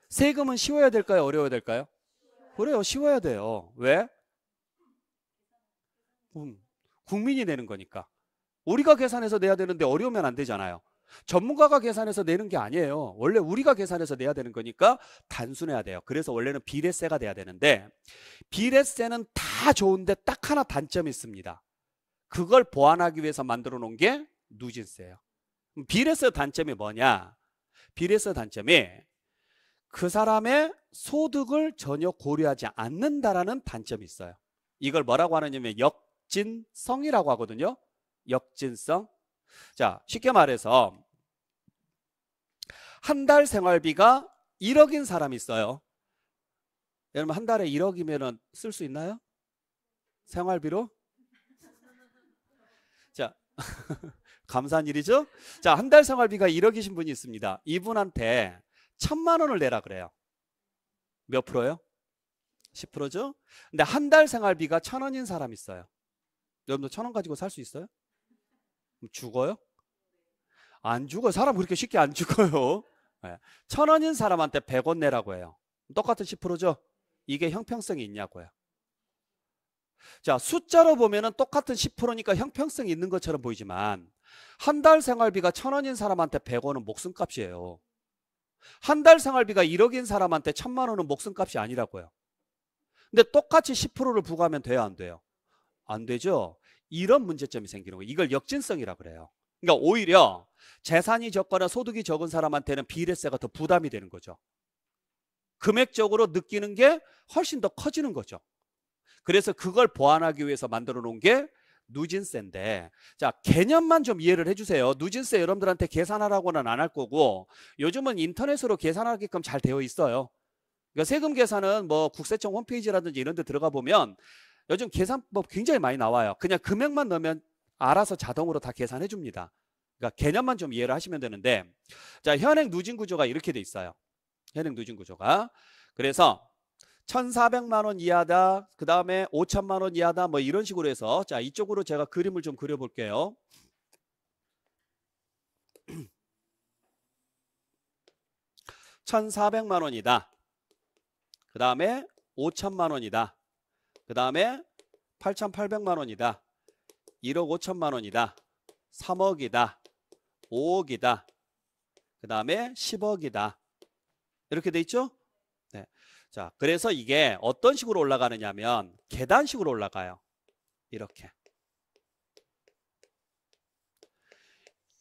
세금은 쉬워야 될까요? 어려워야 될까요? 그래요. 쉬워야 돼요. 왜? 음, 국민이 내는 거니까. 우리가 계산해서 내야 되는데 어려우면 안 되잖아요. 전문가가 계산해서 내는 게 아니에요. 원래 우리가 계산해서 내야 되는 거니까 단순해야 돼요. 그래서 원래는 비례세가 돼야 되는데 비례세는 다 좋은데 딱 하나 단점이 있습니다. 그걸 보완하기 위해서 만들어 놓은 게 누진세예요. 비례세 단점이 뭐냐? 비례서 단점이 그 사람의 소득을 전혀 고려하지 않는다라는 단점이 있어요. 이걸 뭐라고 하느냐면 역진성이라고 하거든요. 역진성. 자, 쉽게 말해서 한 달 생활비가 1억인 사람이 있어요. 여러분 한 달에 1억이면 쓸 수 있나요? 생활비로? 자, [LAUGHS] 감사한 일이죠? 자, 한 달 생활비가 1억이신 분이 있습니다. 이분한테 천만 원을 내라 그래요. 몇 프로요? 10%죠? 근데 한 달 생활비가 천 원인 사람 있어요. 여러분들 천 원 가지고 살 수 있어요? 죽어요? 안 죽어요. 사람 그렇게 쉽게 안 죽어요. 네. 천 원인 사람한테 100원 내라고 해요. 똑같은 10%죠? 이게 형평성이 있냐고요. 자, 숫자로 보면은 똑같은 10%니까 형평성이 있는 것처럼 보이지만 한 달 생활비가 천원인 사람한테 100원은 목숨값이에요. 한 달 생활비가 1억인 사람한테 천만 원은 목숨값이 아니라고요. 근데 똑같이 10%를 부과하면 돼요, 안 돼요? 안 되죠. 이런 문제점이 생기는 거예요. 이걸 역진성이라 그래요. 그러니까 오히려 재산이 적거나 소득이 적은 사람한테는 비례세가 더 부담이 되는 거죠. 금액적으로 느끼는 게 훨씬 더 커지는 거죠. 그래서 그걸 보완하기 위해서 만들어 놓은 게 누진세인데 자 개념만 좀 이해를 해주세요 누진세 여러분들한테 계산하라고는 안 할 거고 요즘은 인터넷으로 계산하게끔 잘 되어 있어요 그러니까 세금 계산은 뭐 국세청 홈페이지라든지 이런 데 들어가 보면 요즘 계산법 굉장히 많이 나와요 그냥 금액만 넣으면 알아서 자동으로 다 계산해 줍니다 그러니까 개념만 좀 이해를 하시면 되는데 자 현행 누진 구조가 이렇게 돼 있어요 현행 누진 구조가 그래서 1,400만 원 이하다. 그 다음에 5천만 원 이하다. 뭐 이런 식으로 해서 자 이쪽으로 제가 그림을 좀 그려볼게요. 1 [CLEARS THROAT] 4 0 0만 원이다. 그 다음에 오천만 원이다. 그 다음에 8천팔백만 원이다. 1억5천만 원이다. 3억이다5억이다그 다음에 1 0억이다 이렇게 돼 있죠? 자, 그래서 이게 어떤 식으로 올라가느냐면 계단식으로 올라가요. 이렇게.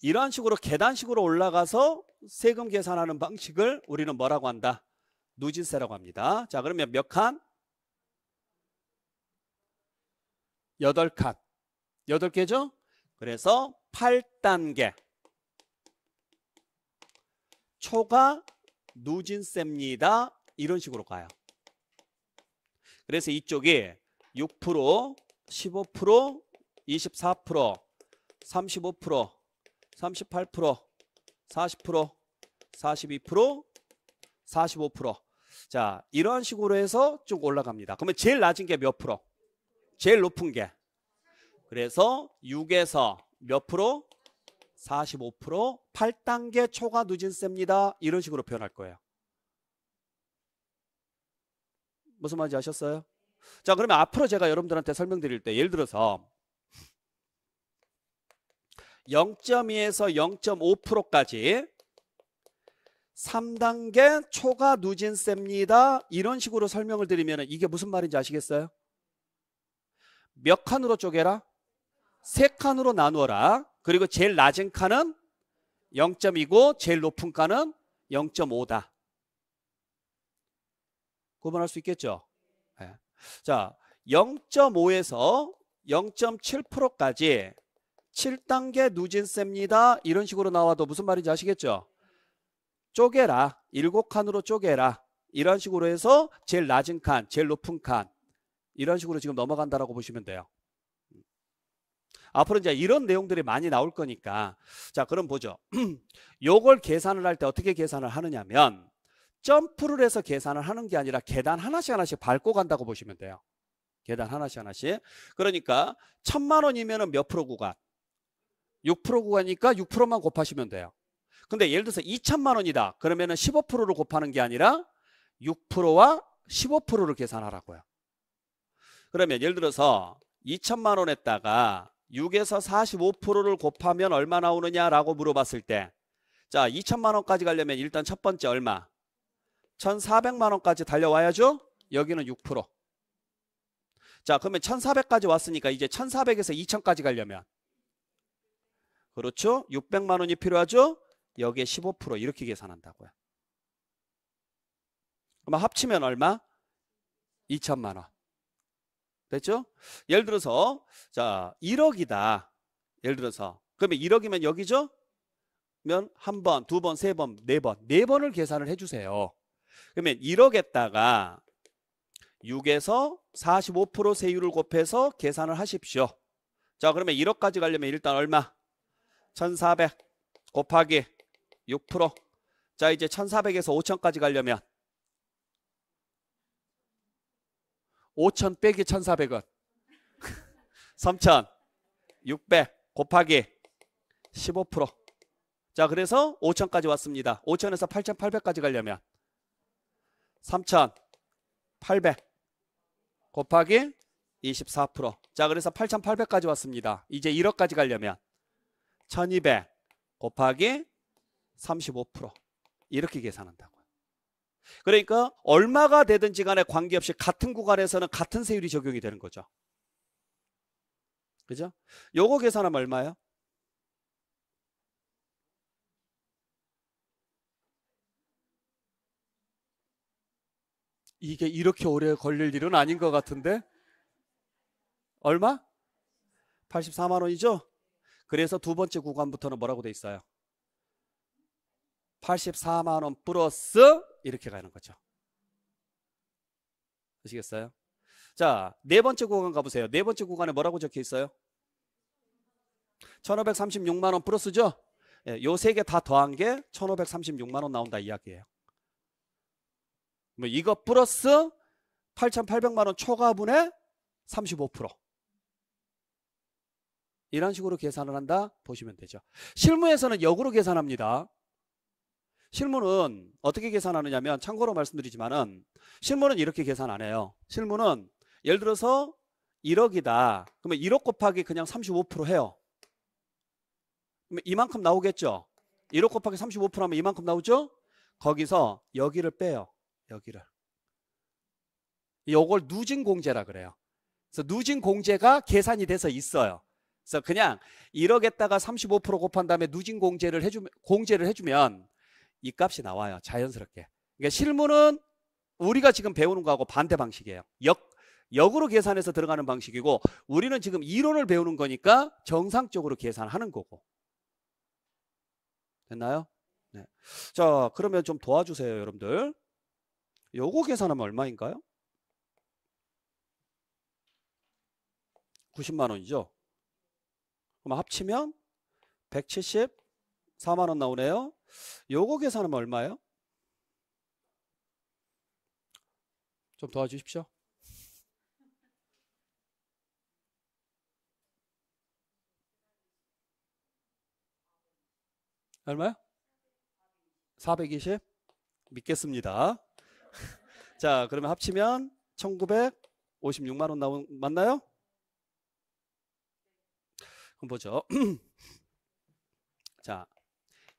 이러한 식으로 계단식으로 올라가서 세금 계산하는 방식을 우리는 뭐라고 한다? 누진세라고 합니다. 자, 그러면 몇 칸? 여덟 칸. 여덟 개죠? 그래서 8단계. 초과 누진세입니다. 이런 식으로 가요. 그래서 이쪽이 6%, 15%, 24%, 35%, 38%, 40%, 42%, 45%. 자, 이런 식으로 해서 쭉 올라갑니다. 그러면 제일 낮은 게 몇 프로? 제일 높은 게. 그래서 6에서 몇 프로? 45%, 8단계 초과 누진세입니다. 이런 식으로 표현할 거예요. 무슨 말인지 아셨어요? 자, 그러면 앞으로 제가 여러분들한테 설명드릴 때 예를 들어서 0.2에서 0.5%까지 3단계 초과 누진세입니다. 이런 식으로 설명을 드리면 이게 무슨 말인지 아시겠어요? 몇 칸으로 쪼개라? 세 칸으로 나누어라. 그리고 제일 낮은 칸은 0.2고 제일 높은 칸은 0.5다. 구분할 수 있겠죠. 네. 자, 0.5에서 0.7%까지 7단계 누진세입니다. 이런 식으로 나와도 무슨 말인지 아시겠죠? 쪼개라. 7칸으로 쪼개라. 이런 식으로 해서 제일 낮은 칸, 제일 높은 칸 이런 식으로 지금 넘어간다라고 보시면 돼요. 앞으로 이제 이런 내용들이 많이 나올 거니까 자 그럼 보죠. [CLEARS THROAT] 요걸 계산을 할 때 어떻게 계산을 하느냐면 점프를 해서 계산을 하는 게 아니라 계단 하나씩 하나씩 밟고 간다고 보시면 돼요. 계단 하나씩 하나씩. 그러니까 천만 원이면 몇 프로 구간? 6% 구간이니까 6%만 곱하시면 돼요. 근데 예를 들어서 2천만 원이다. 그러면 은 15%를 곱하는 게 아니라 6%와 15%를 계산하라고요. 그러면 예를 들어서 2천만 원에다가 6에서 45%를 곱하면 얼마 나오느냐라고 물어봤을 때 자, 2천만 원까지 가려면 일단 첫 번째 얼마? 1,400만 원까지 달려와야죠. 여기는 6%. 자, 그러면 1,400까지 왔으니까 이제 1,400에서 2,000까지 가려면 그렇죠? 600만 원이 필요하죠. 여기에 15% 이렇게 계산한다고요. 그럼 합치면 얼마? 2천만 원. 됐죠? 예를 들어서 자 1억이다. 예를 들어서 그러면 1억이면 여기죠? 그러면한 번, 두 번, 세 번, 네 번, 네 번을 계산을 해주세요. 그러면 1억에다가 6에서 45% 세율을 곱해서 계산을 하십시오. 자 그러면 1억까지 가려면 일단 얼마? 1400 곱하기 6%자 이제 1400에서 5000까지 가려면 5000 빼기 1 4 0 0은3000 600 곱하기 15%자 그래서 5000까지 왔습니다. 5000에서 8800까지 가려면 3,800 곱하기 24%. 자, 그래서 8,800까지 왔습니다. 이제 1억까지 가려면 1,200 곱하기 35% 이렇게 계산한다고요. 그러니까 얼마가 되든지 간에 관계없이 같은 구간에서는 같은 세율이 적용이 되는 거죠. 그죠? 요거 계산하면 얼마예요? 이게 이렇게 오래 걸릴 일은 아닌 것 같은데 얼마? 84만 원이죠? 그래서 두 번째 구간부터는 뭐라고 돼 있어요? 84만 원 플러스 이렇게 가는 거죠. 아시겠어요? 자, 네 번째 구간 가보세요. 네 번째 구간에 뭐라고 적혀 있어요? 1536만 원 플러스죠? 예, 요세 개 다 더한 게 1536만 원 나온다 이야기예요. 뭐 이거 플러스 8,800만 원 초과분의 35% 이런 식으로 계산을 한다 보시면 되죠. 실무에서는 역으로 계산합니다. 실무는 어떻게 계산하느냐면 참고로 말씀드리지만은 실무는 이렇게 계산 안 해요. 실무는 예를 들어서 1억이다. 그러면 1억 곱하기 그냥 35% 해요. 그러면 이만큼 나오겠죠. 1억 곱하기 35% 하면 이만큼 나오죠. 거기서 여기를 빼요. 여기를. 요걸 누진 공제라 그래요. 그래서 누진 공제가 계산이 돼서 있어요. 그래서 그냥 1억에다가 35% 곱한 다음에 누진 공제를 해주면 공제를 해주면 이 값이 나와요. 자연스럽게. 그러니까 실무는 우리가 지금 배우는 거하고 반대 방식이에요. 역 역으로 계산해서 들어가는 방식이고 우리는 지금 이론을 배우는 거니까 정상적으로 계산하는 거고. 됐나요? 네. 자, 그러면 좀 도와주세요, 여러분들. 요거 계산하면 얼마인가요? 90만 원이죠. 그럼 합치면 174만 원 나오네요. 요거 계산하면 얼마예요? 좀 도와주십시오. 얼마요? 420? 믿겠습니다. 자, 그러면 합치면 1956만 원 나온 맞나요? 그럼 보죠. [CLEARS THROAT] 자,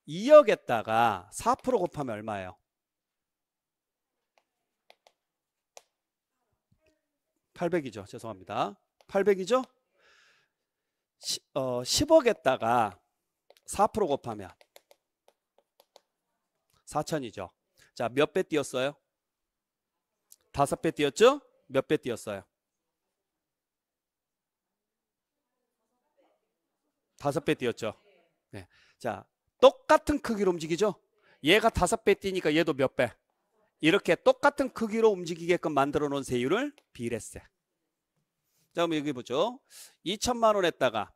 2억에다가 4% 곱하면 얼마예요? 800이죠. 죄송합니다. 800이죠? 시, 어, 10억에다가 4% 곱하면 4천이죠. 자, 몇 배 뛰었어요? 다섯 배 뛰었죠? 몇 배 뛰었어요? 다섯 배 뛰었죠. 네. 자, 똑같은 크기로 움직이죠. 얘가 다섯 배 뛰니까 얘도 몇 배? 이렇게 똑같은 크기로 움직이게끔 만들어 놓은 세율을 비례세. 자, 그럼 여기 보죠. 2천만 원 했다가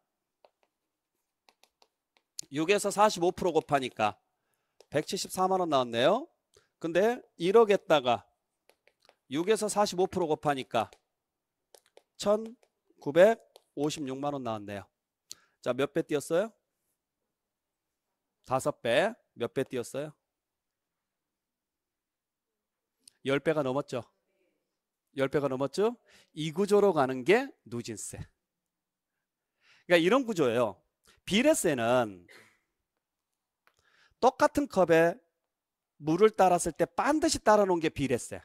6에서 45% 곱하니까 174만 원 나왔네요. 근데 1억 했다가 6에서 45% 곱하니까 1956만 원 나왔네요. 자, 몇 배 뛰었어요? 5 배. 몇 배 뛰었어요? 10배가 넘었죠. 10배가 넘었죠. 이 구조로 가는 게 누진세. 그러니까 이런 구조예요. 비례세는 똑같은 컵에 물을 따랐을 때 반드시 따라 놓은 게 비례세.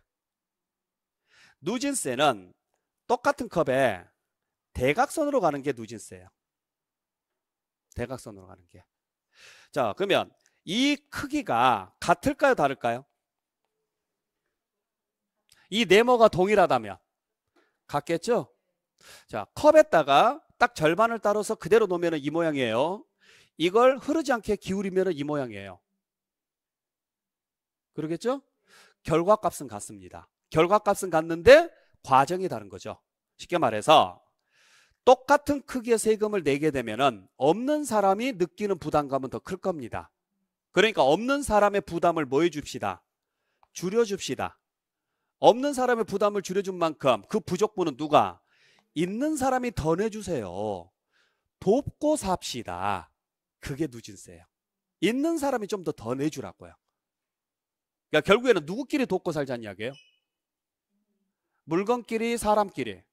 누진세는 똑같은 컵에 대각선으로 가는 게 누진세예요. 대각선으로 가는 게. 자, 그러면 이 크기가 같을까요, 다를까요? 이 네모가 동일하다면 같겠죠? 자, 컵에다가 딱 절반을 따라서 그대로 놓으면 이 모양이에요. 이걸 흐르지 않게 기울이면 이 모양이에요. 그러겠죠? 결과값은 같습니다. 결과값은 같는데 과정이 다른 거죠. 쉽게 말해서 똑같은 크기의 세금을 내게 되면은 없는 사람이 느끼는 부담감은 더 클 겁니다. 그러니까 없는 사람의 부담을 뭐 해줍시다? 줄여줍시다. 없는 사람의 부담을 줄여준 만큼 그 부족분은 누가? 있는 사람이 더 내주세요. 돕고 삽시다. 그게 누진세예요. 있는 사람이 좀 더더 더 내주라고요. 그러니까 결국에는 누구끼리 돕고 살자는 이야기예요. 물건끼리 사람끼리.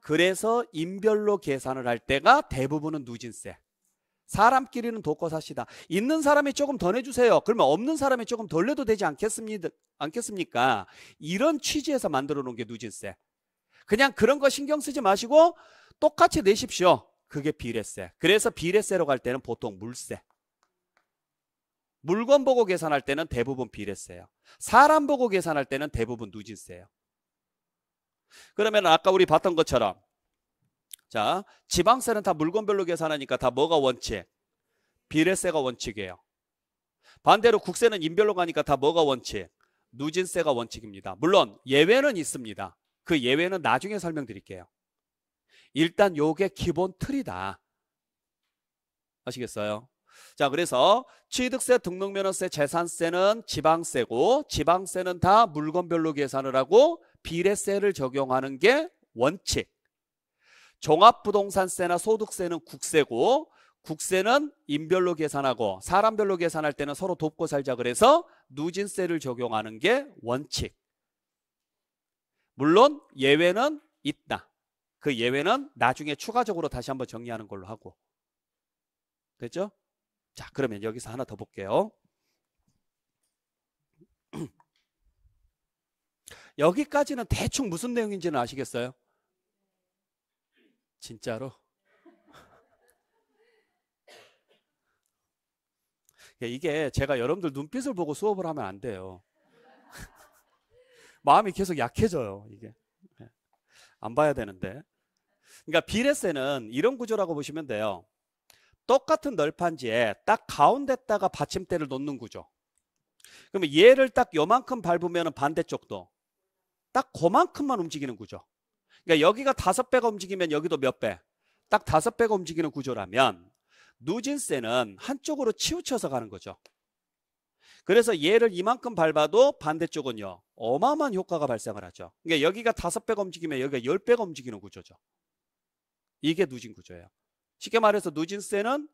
그래서 인별로 계산을 할 때가 대부분은 누진세. 사람끼리는 독거사시다. 있는 사람이 조금 더 내주세요. 그러면 없는 사람이 조금 덜 내도 되지 않겠습니까? 않겠습니까? 이런 취지에서 만들어 놓은 게 누진세. 그냥 그런 거 신경 쓰지 마시고 똑같이 내십시오. 그게 비례세. 그래서 비례세로 갈 때는 보통 물세. 물건 보고 계산할 때는 대부분 비례세요. 사람 보고 계산할 때는 대부분 누진세요. 그러면 아까 우리 봤던 것처럼 자 지방세는 다 물건별로 계산하니까 다 뭐가 원칙? 비례세가 원칙이에요. 반대로 국세는 인별로 가니까 다 뭐가 원칙? 누진세가 원칙입니다. 물론 예외는 있습니다. 그 예외는 나중에 설명드릴게요. 일단 요게 기본 틀이다. 아시겠어요? 자, 그래서 취득세, 등록면허세, 재산세는 지방세고 지방세는 다 물건별로 계산을 하고 비례세를 적용하는 게 원칙. 종합부동산세나 소득세는 국세고 국세는 인별로 계산하고 사람별로 계산할 때는 서로 돕고 살자 그래서 누진세를 적용하는 게 원칙. 물론 예외는 있다. 그 예외는 나중에 추가적으로 다시 한번 정리하는 걸로 하고. 됐죠? 자, 그러면 여기서 하나 더 볼게요. 여기까지는 대충 무슨 내용인지는 아시겠어요? 진짜로? 예, 이게 제가 여러분들 눈빛을 보고 수업을 하면 안 돼요. [LAUGHS] 마음이 계속 약해져요, 이게. 예, 안 봐야 되는데. 그러니까 비례세는 이런 구조라고 보시면 돼요. 똑같은 널판지에 딱 가운데다가 받침대를 놓는 구조. 그러면 얘를 딱 요만큼 밟으면 반대쪽도 딱 그만큼만 움직이는 구조. 그러니까 여기가 다섯 배가 움직이면 여기도 몇 배? 딱 다섯 배가 움직이는 구조라면 누진세는 한쪽으로 치우쳐서 가는 거죠. 그래서 얘를 이만큼 밟아도 반대쪽은요. 어마어마한 효과가 발생을 하죠. 그러니까 여기가 다섯 배가 움직이면 여기가 열 배가 움직이는 구조죠. 이게 누진 구조예요. 쉽게 말해서 누진세는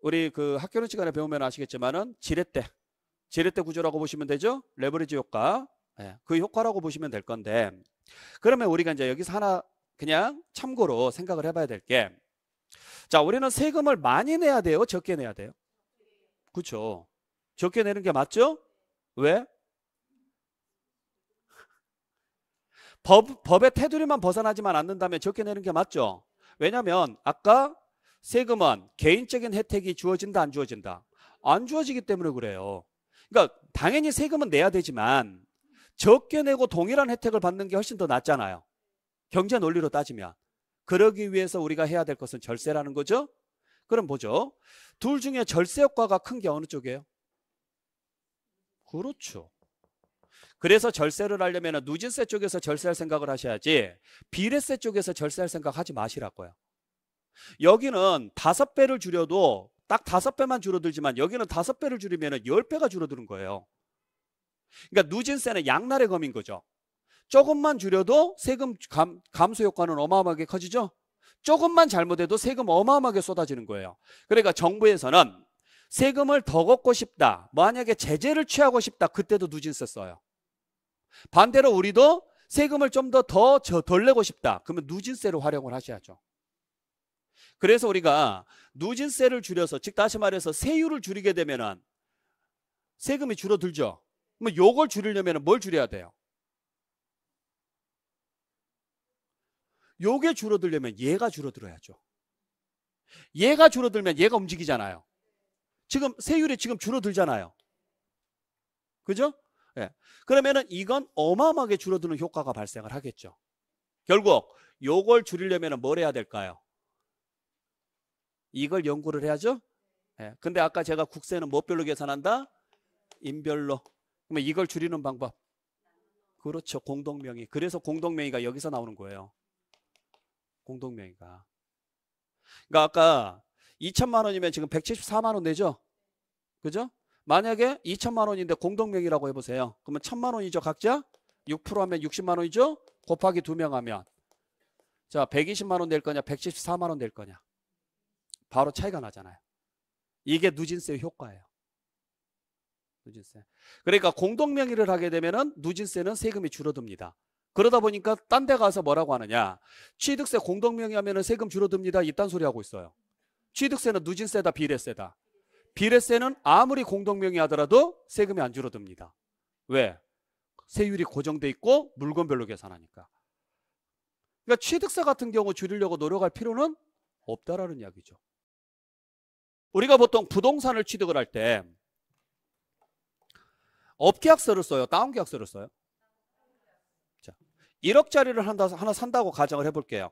우리 그 학교론 시간에 배우면 아시겠지만은 지렛대 지렛대 구조라고 보시면 되죠. 레버리지 효과. 예, 그 효과라고 보시면 될 건데 그러면 우리가 이제 여기서 하나 그냥 참고로 생각을 해봐야 될게 자, 우리는 세금을 많이 내야 돼요? 적게 내야 돼요? 그렇죠. 적게 내는 게 맞죠? 왜? 법, 법의 테두리만 벗어나지만 않는다면 적게 내는 게 맞죠? 왜냐하면 아까 세금은 개인적인 혜택이 주어진다 안 주어진다? 안 주어지기 때문에 그래요. 그러니까 당연히 세금은 내야 되지만 적게 내고 동일한 혜택을 받는 게 훨씬 더 낫잖아요. 경제 논리로 따지면. 그러기 위해서 우리가 해야 될 것은 절세라는 거죠. 그럼 보죠. 둘 중에 절세 효과가 큰 게 어느 쪽이에요? 그렇죠. 그래서 절세를 하려면 누진세 쪽에서 절세할 생각을 하셔야지 비례세 쪽에서 절세할 생각 하지 마시라고요. 여기는 다섯 배를 줄여도 딱 다섯 배만 줄어들지만 여기는 다섯 배를 줄이면 열 배가 줄어드는 거예요. 그러니까 누진세는 양날의 검인 거죠. 조금만 줄여도 세금 감, 감소 효과는 어마어마하게 커지죠. 조금만 잘못해도 세금 어마어마하게 쏟아지는 거예요. 그러니까 정부에서는 세금을 더 걷고 싶다. 만약에 제재를 취하고 싶다. 그때도 누진세 써요. 반대로 우리도 세금을 좀 더덜 더 내고 싶다. 그러면 누진세로 활용을 하셔야죠. 그래서 우리가 누진세를 줄여서 즉 다시 말해서 세율을 줄이게 되면 세금이 줄어들죠. 뭐 요걸 줄이려면 뭘 줄여야 돼요? 요게 줄어들려면 얘가 줄어들어야죠. 얘가 줄어들면 얘가 움직이잖아요. 지금 세율이 지금 줄어들잖아요. 그죠? 예. 그러면은 이건 어마어마하게 줄어드는 효과가 발생을 하겠죠. 결국 요걸 줄이려면 뭘 해야 될까요? 이걸 연구를 해야죠. 예. 근데 아까 제가 국세는 뭐별로 계산한다? 인별로. 그러면 이걸 줄이는 방법. 그렇죠. 공동명의. 그래서 공동명의가 여기서 나오는 거예요. 공동명의가. 그러니까 아까 2천만 원이면 지금 174만 원 되죠? 그죠? 만약에 2천만 원인데 공동명의라고 해보세요. 그러면 천만 원이죠, 각자? 6% 하면 60만 원이죠? 곱하기 2명 하면. 자, 120만 원 될 거냐, 174만 원 될 거냐. 바로 차이가 나잖아요. 이게 누진세 효과예요. 누진세. 그러니까 공동 명의를 하게 되면은 누진세는 세금이 줄어듭니다. 그러다 보니까 딴 데 가서 뭐라고 하느냐. 취득세 공동 명의하면은 세금 줄어듭니다. 이딴 소리 하고 있어요. 취득세는 누진세다 비례세다. 비례세는 아무리 공동 명의하더라도 세금이 안 줄어듭니다. 왜? 세율이 고정돼 있고 물건별로 계산하니까. 그러니까 취득세 같은 경우 줄이려고 노력할 필요는 없다라는 이야기죠. 우리가 보통 부동산을 취득을 할때 업계약서를 써요? 다운계약서를 써요? 자, 1억짜리를 한다, 하나 산다고 가정을 해볼게요.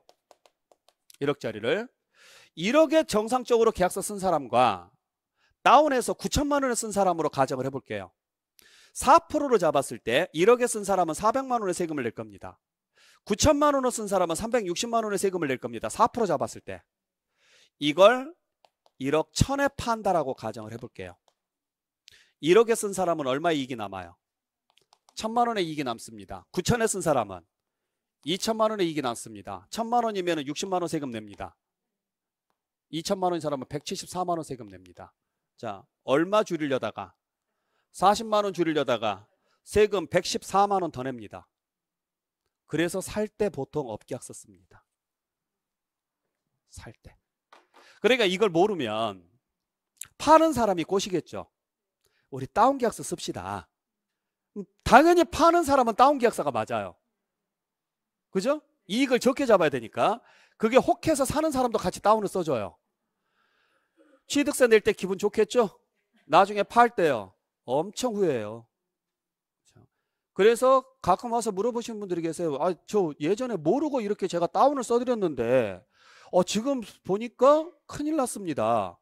1억짜리를. 1억에 정상적으로 계약서 쓴 사람과 다운해서 9천만 원을 쓴 사람으로 가정을 해볼게요. 4%로 잡았을 때 1억에 쓴 사람은 400만 원의 세금을 낼 겁니다. 9천만 원을 쓴 사람은 360만 원의 세금을 낼 겁니다. 4% 잡았을 때. 이걸 1억 천에 판다라고 가정을 해볼게요. 1억에 쓴 사람은 얼마 이익이 남아요? 천만 원의 이익이 남습니다. 9천에 쓴 사람은 2천만 원의 이익이 남습니다. 천만 원이면 60만 원 세금 냅니다. 2천만 원인 사람은 174만 원 세금 냅니다. 자, 얼마 줄이려다가 40만 원 줄이려다가 세금 114만 원 더 냅니다. 그래서 살 때 보통 업계약 썼습니다. 살 때. 그러니까 이걸 모르면 파는 사람이 꼬시겠죠. 우리 다운 계약서 씁시다. 음, 당연히 파는 사람은 다운 계약서가 맞아요. 그죠? 이익을 적게 잡아야 되니까. 그게 혹해서 사는 사람도 같이 다운을 써줘요. 취득세 낼 때 기분 좋겠죠? 나중에 팔 때요. 엄청 후회해요. 그래서 가끔 와서 물어보시는 분들이 계세요. 아, 저 예전에 모르고 이렇게 제가 다운을 써드렸는데, 어, 지금 보니까 큰일 났습니다.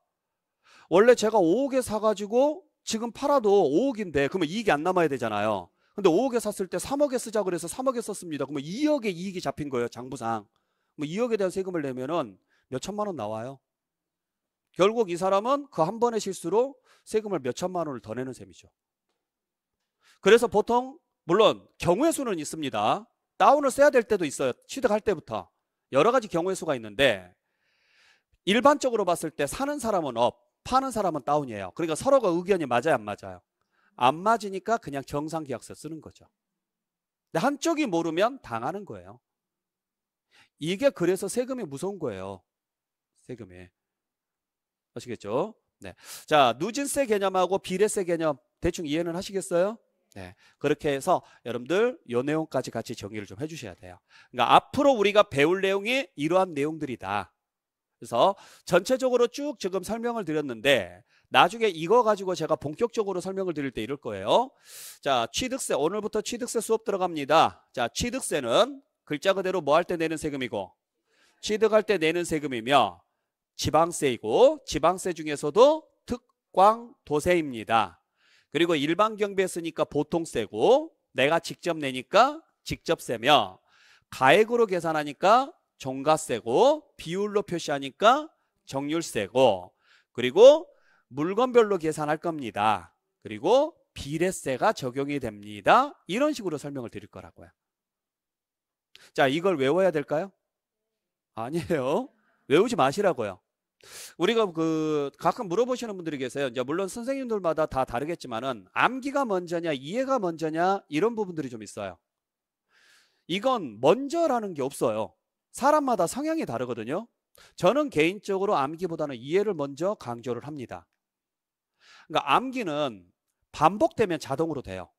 원래 제가 5억에 사가지고 지금 팔아도 5억인데 그러면 이익이 안 남아야 되잖아요. 근데 5억에 샀을 때 3억에 쓰자 그래서 3억에 썼습니다. 그러면 2억의 이익이 잡힌 거예요. 장부상. 뭐 2억에 대한 세금을 내면은 몇 천만 원 나와요. 결국 이 사람은 그 한 번의 실수로 세금을 몇 천만 원을 더 내는 셈이죠. 그래서 보통 물론 경우의 수는 있습니다. 다운을 써야 될 때도 있어요. 취득할 때부터 여러 가지 경우의 수가 있는데 일반적으로 봤을 때 사는 사람은 업, 파는 사람은 다운이에요. 그러니까 서로가 의견이 맞아요, 안 맞아요? 안 맞으니까 그냥 정상 계약서 쓰는 거죠. 근데 한쪽이 모르면 당하는 거예요. 이게 그래서 세금이 무서운 거예요. 세금이. 아시겠죠? 네. 자, 누진세 개념하고 비례세 개념 대충 이해는 하시겠어요? 네. 그렇게 해서 여러분들 요 내용까지 같이 정리를 좀 해주셔야 돼요. 그러니까 앞으로 우리가 배울 내용이 이러한 내용들이다. 그래서 전체적으로 쭉 지금 설명을 드렸는데 나중에 이거 가지고 제가 본격적으로 설명을 드릴 때 이럴 거예요. 자, 취득세 오늘부터 취득세 수업 들어갑니다. 자, 취득세는 글자 그대로 뭐 할 때 내는 세금이고 취득할 때 내는 세금이며 지방세이고 지방세 중에서도 특광 도세입니다. 그리고 일반 경비에 쓰니까 보통세고 내가 직접 내니까 직접세며 가액으로 계산하니까 종가세고 비율로 표시하니까 정률세고 그리고 물건별로 계산할 겁니다. 그리고 비례세가 적용이 됩니다. 이런 식으로 설명을 드릴 거라고요. 자, 이걸 외워야 될까요? 아니에요. [LAUGHS] 외우지 마시라고요. 우리가 그 가끔 물어보시는 분들이 계세요. 이제 물론 선생님들마다 다 다르겠지만은 암기가 먼저냐 이해가 먼저냐 이런 부분들이 좀 있어요. 이건 먼저라는 게 없어요. 사람마다 성향이 다르거든요. 저는 개인적으로 암기보다는 이해를 먼저 강조를 합니다. 그러니까 암기는 반복되면 자동으로 돼요.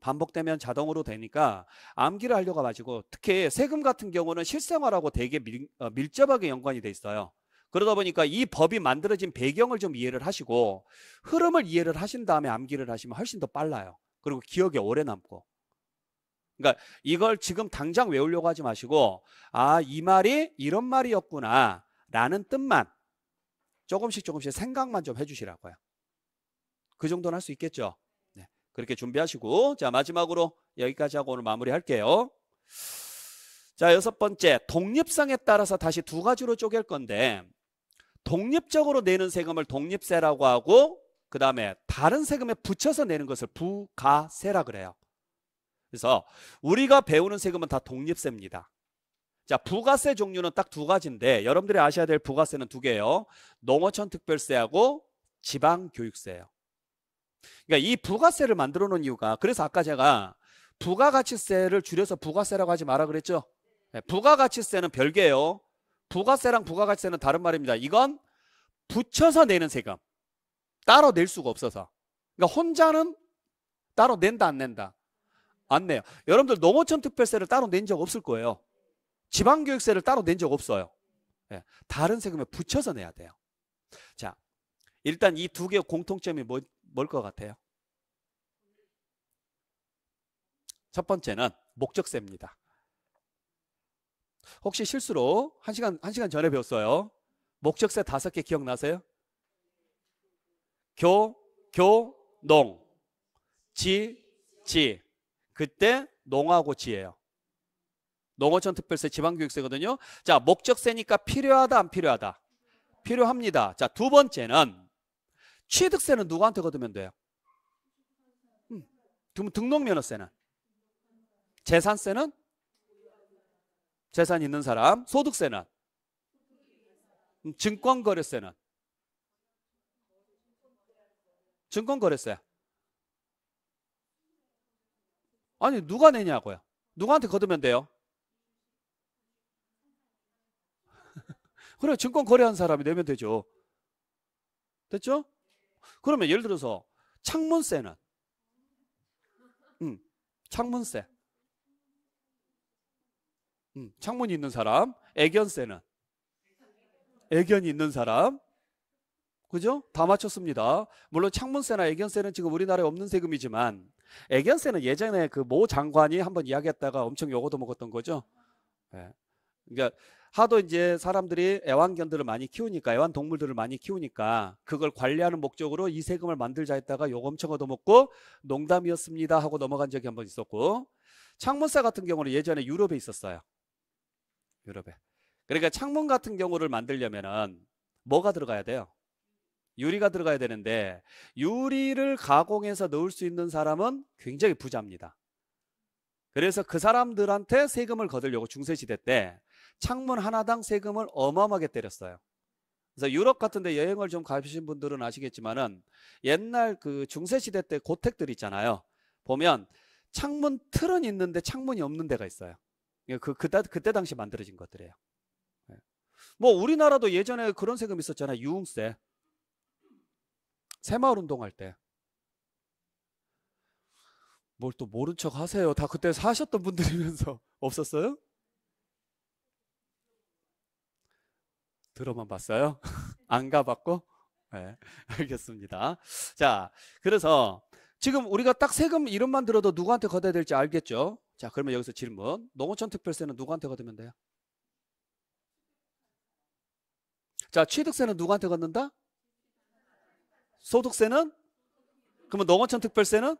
반복되면 자동으로 되니까 암기를 하려고 가지고 특히 세금 같은 경우는 실생활하고 되게 밀, 어, 밀접하게 연관이 돼 있어요. 그러다 보니까 이 법이 만들어진 배경을 좀 이해를 하시고 흐름을 이해를 하신 다음에 암기를 하시면 훨씬 더 빨라요. 그리고 기억에 오래 남고. 그러니까 이걸 지금 당장 외우려고 하지 마시고 아, 이 말이 이런 말이었구나 라는 뜻만 조금씩 조금씩 생각만 좀 해주시라고요. 그 정도는 할 수 있겠죠. 네, 그렇게 준비하시고 자 마지막으로 여기까지 하고 오늘 마무리할게요. 자 여섯 번째 독립성에 따라서 다시 두 가지로 쪼갤 건데 독립적으로 내는 세금을 독립세라고 하고 그 다음에 다른 세금에 붙여서 내는 것을 부가세라 그래요. 그래서 우리가 배우는 세금은 다 독립세입니다. 자, 부가세 종류는 딱 두 가지인데 여러분들이 아셔야 될 부가세는 두 개예요. 농어촌 특별세하고 지방 교육세예요. 그러니까 이 부가세를 만들어 놓은 이유가 그래서 아까 제가 부가가치세를 줄여서 부가세라고 하지 마라 그랬죠. 네, 부가가치세는 별개예요. 부가세랑 부가가치세는 다른 말입니다. 이건 붙여서 내는 세금. 따로 낼 수가 없어서. 그러니까 혼자는 따로 낸다 안 낸다. 맞네요 여러분들 농어촌 특별세를 따로 낸 적 없을 거예요. 지방교육세를 따로 낸 적 없어요. 예, 다른 세금에 붙여서 내야 돼요. 자, 일단 이 두 개의 공통점이 뭐, 뭘것 같아요? 첫 번째는 목적세입니다. 혹시 실수로 한 시간, 한 시간 전에 배웠어요. 목적세 다섯 개 기억나세요? 교, 교, 농, 지, 지. 그때 농하고 지예요. 농어촌 특별세 지방교육세거든요. 자, 목적세니까 필요하다 안 필요하다. 필요합니다. 자, 두 번째는 취득세는 누구한테 거두면 돼요? 음, 등록면허세는 재산세는 재산 있는 사람, 소득세는 음, 증권거래세는 증권거래세 아니 누가 내냐고요. 누구한테 거두면 돼요? [LAUGHS] 그래 증권 거래한 사람이 내면 되죠. 됐죠? 그러면 예를 들어서 창문세는 음, 창문세 음, 창문이 있는 사람 애견세는 애견이 있는 사람 그죠? 다 맞췄습니다. 물론 창문세나 애견세는 지금 우리나라에 없는 세금이지만 애견새는 예전에 그 모 장관이 한 번 이야기했다가 엄청 욕어도 먹었던 거죠. 네. 그러니까 하도 이제 사람들이 애완견들을 많이 키우니까 애완 동물들을 많이 키우니까 그걸 관리하는 목적으로 이 세금을 만들자 했다가 욕 엄청 얻어먹고 농담이었습니다 하고 넘어간 적이 한 번 있었고 창문사 같은 경우는 예전에 유럽에 있었어요. 유럽에. 그러니까 창문 같은 경우를 만들려면은 뭐가 들어가야 돼요? 유리가 들어가야 되는데 유리를 가공해서 넣을 수 있는 사람은 굉장히 부자입니다. 그래서 그 사람들한테 세금을 거들려고 중세시대 때 창문 하나당 세금을 어마어마하게 때렸어요. 그래서 유럽 같은데 여행을 좀 가신 보 분들은 아시겠지만은 옛날 그 중세시대 때 고택들 있잖아요. 보면 창문 틀은 있는데 창문이 없는 데가 있어요. 예, 그, 그 그때 당시 만들어진 것들이에요. 예. 뭐 우리나라도 예전에 그런 세금 있었잖아요. 유흥세. 새마을 운동할 때. 뭘 또 모른 척 하세요. 다 그때 사셨던 분들이면서 [LAUGHS] 없었어요? 들어만 봤어요? [LAUGHS] 안 가봤고? 네, 알겠습니다. 자, 그래서 지금 우리가 딱 세금 이름만 들어도 누구한테 걷어야 될지 알겠죠? 자, 그러면 여기서 질문. 농어촌 특별세는 누구한테 걷으면 돼요? 자, 취득세는 누구한테 걷는다? 소득세는? 그러면 농어촌 특별세는?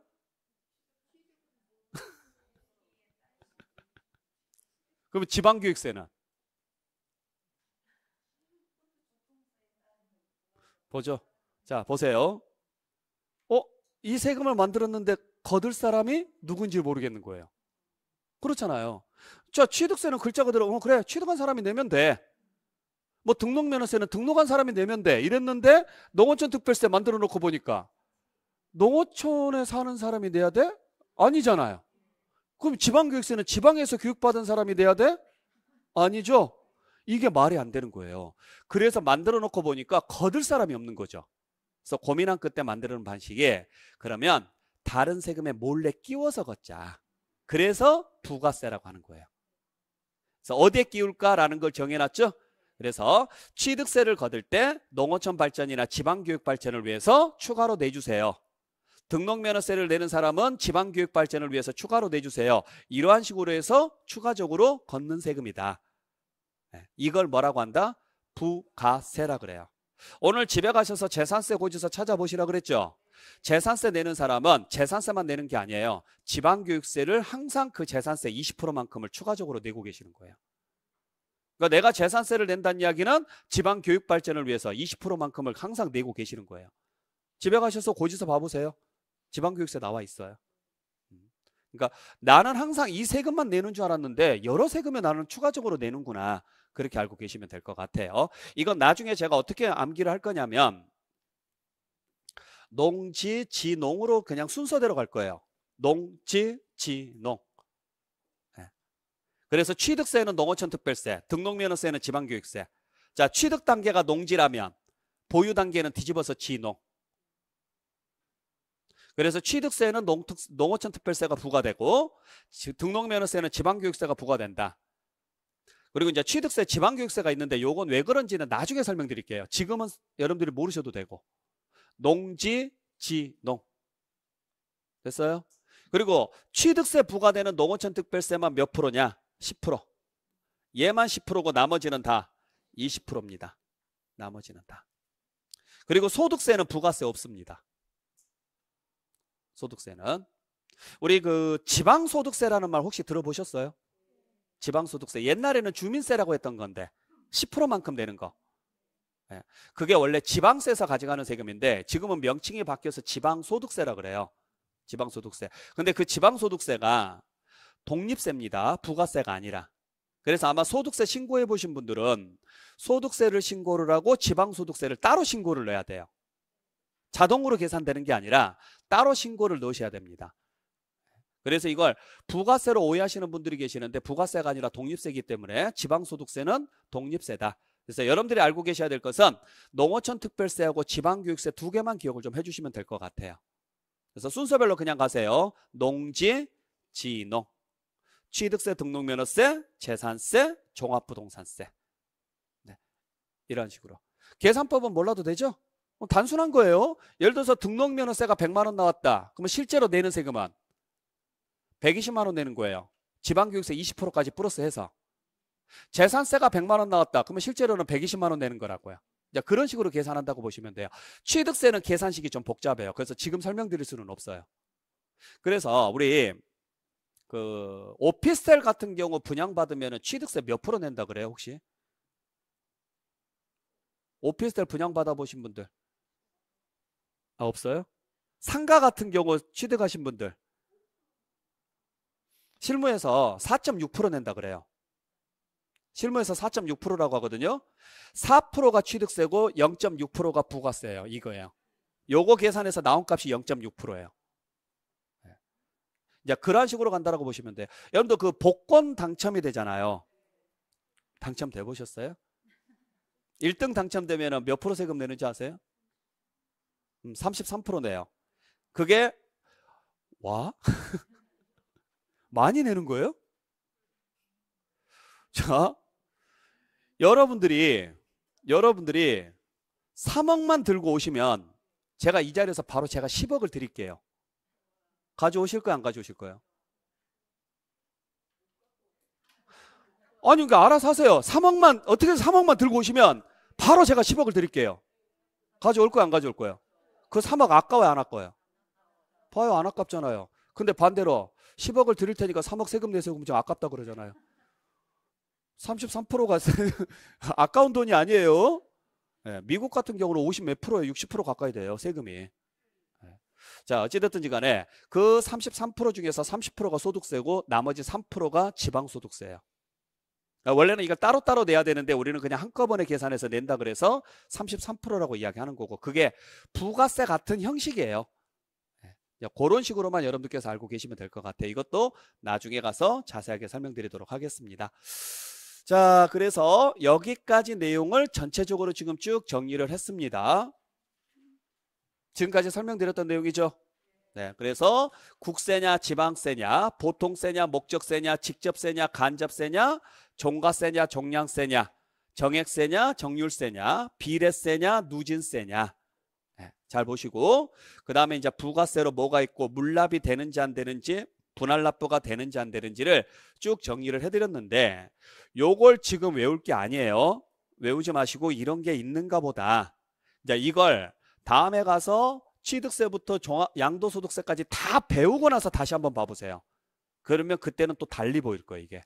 [LAUGHS] 그러면 지방교육세는? 보죠. 자, 보세요. 어, 이 세금을 만들었는데 거둘 사람이 누군지 모르겠는 거예요. 그렇잖아요. 자, 취득세는 글자 그대로, 어, 그래, 취득한 사람이 내면 돼. 뭐 등록 면허세는 등록한 사람이 내면 돼. 이랬는데 농어촌 특별세 만들어 놓고 보니까 농어촌에 사는 사람이 내야 돼? 아니잖아요. 그럼 지방교육세는 지방에서 교육받은 사람이 내야 돼? 아니죠. 이게 말이 안 되는 거예요. 그래서 만들어 놓고 보니까 거들 사람이 없는 거죠. 그래서 고민한 끝에 만드는 들 방식이 그러면 다른 세금에 몰래 끼워서 걷자. 그래서 부가세라고 하는 거예요. 그래서 어디에 끼울까라는 걸 정해놨죠? 그래서 취득세를 거둘 때 농어촌 발전이나 지방교육 발전을 위해서 추가로 내주세요. 등록면허세를 내는 사람은 지방교육 발전을 위해서 추가로 내주세요. 이러한 식으로 해서 추가적으로 걷는 세금이다. 네, 이걸 뭐라고 한다? 부가세라 그래요. 오늘 집에 가셔서 재산세 고지서 찾아보시라 그랬죠. 재산세 내는 사람은 재산세만 내는 게 아니에요. 지방교육세를 항상 그 재산세 20%만큼을 추가적으로 내고 계시는 거예요. 그러니까 내가 재산세를 낸다는 이야기는 지방 교육 발전을 위해서 20%만큼을 항상 내고 계시는 거예요. 집에 가셔서 고지서 봐보세요. 지방 교육세 나와 있어요. 음. 그러니까 나는 항상 이 세금만 내는 줄 알았는데 여러 세금에 나는 추가적으로 내는구나. 그렇게 알고 계시면 될 것 같아요. 이건 나중에 제가 어떻게 암기를 할 거냐면 농지 지농으로 그냥 순서대로 갈 거예요. 농지 지농. 그래서 취득세는 농어촌특별세, 등록면허세는 지방교육세. 자, 취득 단계가 농지라면 보유 단계는 뒤집어서 지농. 그래서 취득세는 농특, 농어촌특별세가 부과되고 등록면허세는 지방교육세가 부과된다. 그리고 이제 취득세, 지방교육세가 있는데 요건 왜 그런지는 나중에 설명드릴게요. 지금은 여러분들이 모르셔도 되고. 농지, 지, 농. 됐어요? 그리고 취득세 부과되는 농어촌특별세만 몇 프로냐? 10% 얘만 10%고 나머지는 다 20%입니다. 나머지는 다. 그리고 소득세는 부가세 없습니다. 소득세는 우리 그 지방소득세라는 말 혹시 들어보셨어요? 지방소득세 옛날에는 주민세라고 했던 건데 10%만큼 되는 거 예. 그게 원래 지방세에서 가져가는 세금인데 지금은 명칭이 바뀌어서 지방소득세라 그래요 지방소득세 근데 그 지방소득세가 독립세입니다. 부가세가 아니라. 그래서 아마 소득세 신고해 보신 분들은 소득세를 신고를 하고 지방소득세를 따로 신고를 넣어야 돼요. 자동으로 계산되는 게 아니라 따로 신고를 넣으셔야 됩니다. 그래서 이걸 부가세로 오해하시는 분들이 계시는데 부가세가 아니라 독립세이기 때문에 지방소득세는 독립세다. 그래서 여러분들이 알고 계셔야 될 것은 농어촌 특별세하고 지방교육세 두 개만 기억을 좀 해주시면 될 것 같아요. 그래서 순서별로 그냥 가세요. 농지, 지농. 취득세, 등록면허세, 재산세, 종합부동산세. 네. 이런 식으로. 계산법은 몰라도 되죠? 뭐 단순한 거예요. 예를 들어서 등록면허세가 100만 원 나왔다. 그러면 실제로 내는 세금은 120만 원 내는 거예요. 지방교육세 20%까지 플러스해서. 재산세가 100만 원 나왔다. 그러면 실제로는 120만 원 내는 거라고요. 자, 그런 식으로 계산한다고 보시면 돼요. 취득세는 계산식이 좀 복잡해요. 그래서 지금 설명드릴 수는 없어요. 그래서 우리 그 오피스텔 같은 경우 분양받으면 취득세 몇 프로 낸다 그래요 혹시? 오피스텔 분양받아 보신 분들 아 없어요? 상가 같은 경우 취득하신 분들 실무에서 4.6% 낸다 그래요 실무에서 4.6%라고 하거든요 4%가 취득세고 0.6%가 부가세예요 이거예요 요거 계산해서 나온 값이 0.6%예요 이제 그런 식으로 간다라고 보시면 돼요. 여러분도 그 복권 당첨이 되잖아요. 당첨돼 보셨어요? 1등 당첨되면 몇 프로 세금 내는지 아세요? 33% 음, 내요. 그게 와? [LAUGHS] 많이 내는 거예요? 자, 여러분들이 여러분들이 3억만 들고 오시면 제가 이 자리에서 바로 제가 10억을 드릴게요. 가져오실 거예요? 안 가져오실 거예요? 아니, 그러니까 알아서 하세요. 3억만, 어떻게 해서 3억만 들고 오시면 바로 제가 10억을 드릴게요. 가져올 거예요? 안 가져올 거예요? 그 3억 아까워요? 안 아까워요? 봐요, 안 아깝잖아요. 근데 반대로 10억을 드릴 테니까 3억 세금 내세요. 그럼 좀 아깝다 그러잖아요. 33%가 [LAUGHS] 아까운 돈이 아니에요. 예, 미국 같은 경우는 50 몇 프로에 60% 가까이 돼요. 세금이. 자, 어찌됐든지 간에 그 33% 중에서 30%가 소득세고 나머지 3%가 지방소득세예요. 원래는 이걸 따로따로 내야 되는데 우리는 그냥 한꺼번에 계산해서 낸다 그래서 33%라고 이야기하는 거고 그게 부가세 같은 형식이에요. 그런 예, 식으로만 여러분들께서 알고 계시면 될 것 같아요. 이것도 나중에 가서 자세하게 설명드리도록 하겠습니다. 자, 그래서 여기까지 내용을 전체적으로 지금 쭉 정리를 했습니다. 지금까지 설명드렸던 내용이죠. 네, 그래서 국세냐 지방세냐 보통세냐 목적세냐 직접세냐 간접세냐 종가세냐 종량세냐 정액세냐 정률세냐 비례세냐 누진세냐 네, 잘 보시고 그 다음에 이제 부가세로 뭐가 있고 물납이 되는지 안 되는지 분할납부가 되는지 안 되는지를 쭉 정리를 해드렸는데 요걸 지금 외울 게 아니에요 외우지 마시고 이런 게 있는가 보다 이제 이걸 다음에 가서 취득세부터 종합, 양도소득세까지 다 배우고 나서 다시 한번 봐보세요. 그러면 그때는 또 달리 보일 거예요, 이게.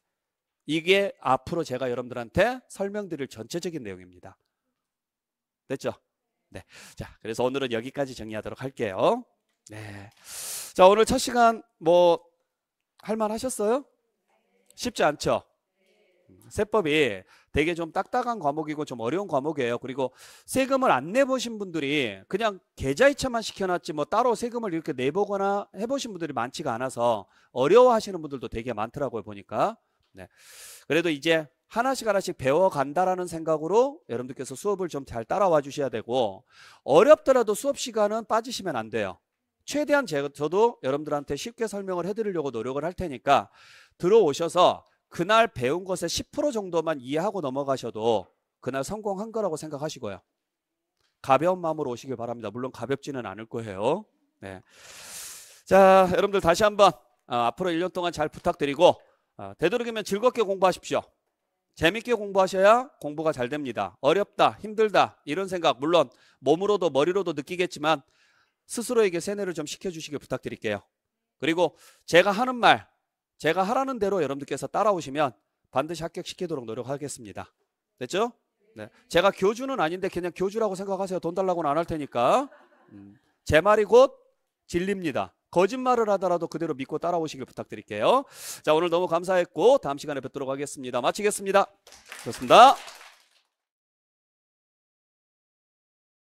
이게 앞으로 제가 여러분들한테 설명드릴 전체적인 내용입니다. 됐죠? 네. 자, 그래서 오늘은 여기까지 정리하도록 할게요. 네. 자, 오늘 첫 시간 뭐, 할만 하셨어요? 쉽지 않죠? 음, 세법이 되게 좀 딱딱한 과목이고 좀 어려운 과목이에요. 그리고 세금을 안 내보신 분들이 그냥 계좌이체만 시켜놨지 뭐 따로 세금을 이렇게 내보거나 해보신 분들이 많지가 않아서 어려워하시는 분들도 되게 많더라고요. 보니까. 네. 그래도 이제 하나씩 하나씩 배워간다라는 생각으로 여러분들께서 수업을 좀 잘 따라와 주셔야 되고 어렵더라도 수업 시간은 빠지시면 안 돼요. 최대한 제가 저도 여러분들한테 쉽게 설명을 해드리려고 노력을 할 테니까 들어오셔서 그날 배운 것의 10% 정도만 이해하고 넘어가셔도 그날 성공한 거라고 생각하시고요. 가벼운 마음으로 오시길 바랍니다. 물론 가볍지는 않을 거예요. 네. 자, 여러분들 다시 한번 어, 앞으로 1년 동안 잘 부탁드리고 어, 되도록이면 즐겁게 공부하십시오. 재밌게 공부하셔야 공부가 잘 됩니다. 어렵다, 힘들다 이런 생각 물론 몸으로도 머리로도 느끼겠지만 스스로에게 세뇌를 좀 시켜주시길 부탁드릴게요. 그리고 제가 하는 말 제가 하라는 대로 여러분들께서 따라오시면 반드시 합격시키도록 노력하겠습니다. 됐죠? 네. 제가 교주는 아닌데 그냥 교주라고 생각하세요. 돈 달라고는 안 할 테니까. 음, 제 말이 곧 진리입니다. 거짓말을 하더라도 그대로 믿고 따라오시길 부탁드릴게요. 자, 오늘 너무 감사했고 다음 시간에 뵙도록 하겠습니다. 마치겠습니다. 좋습니다.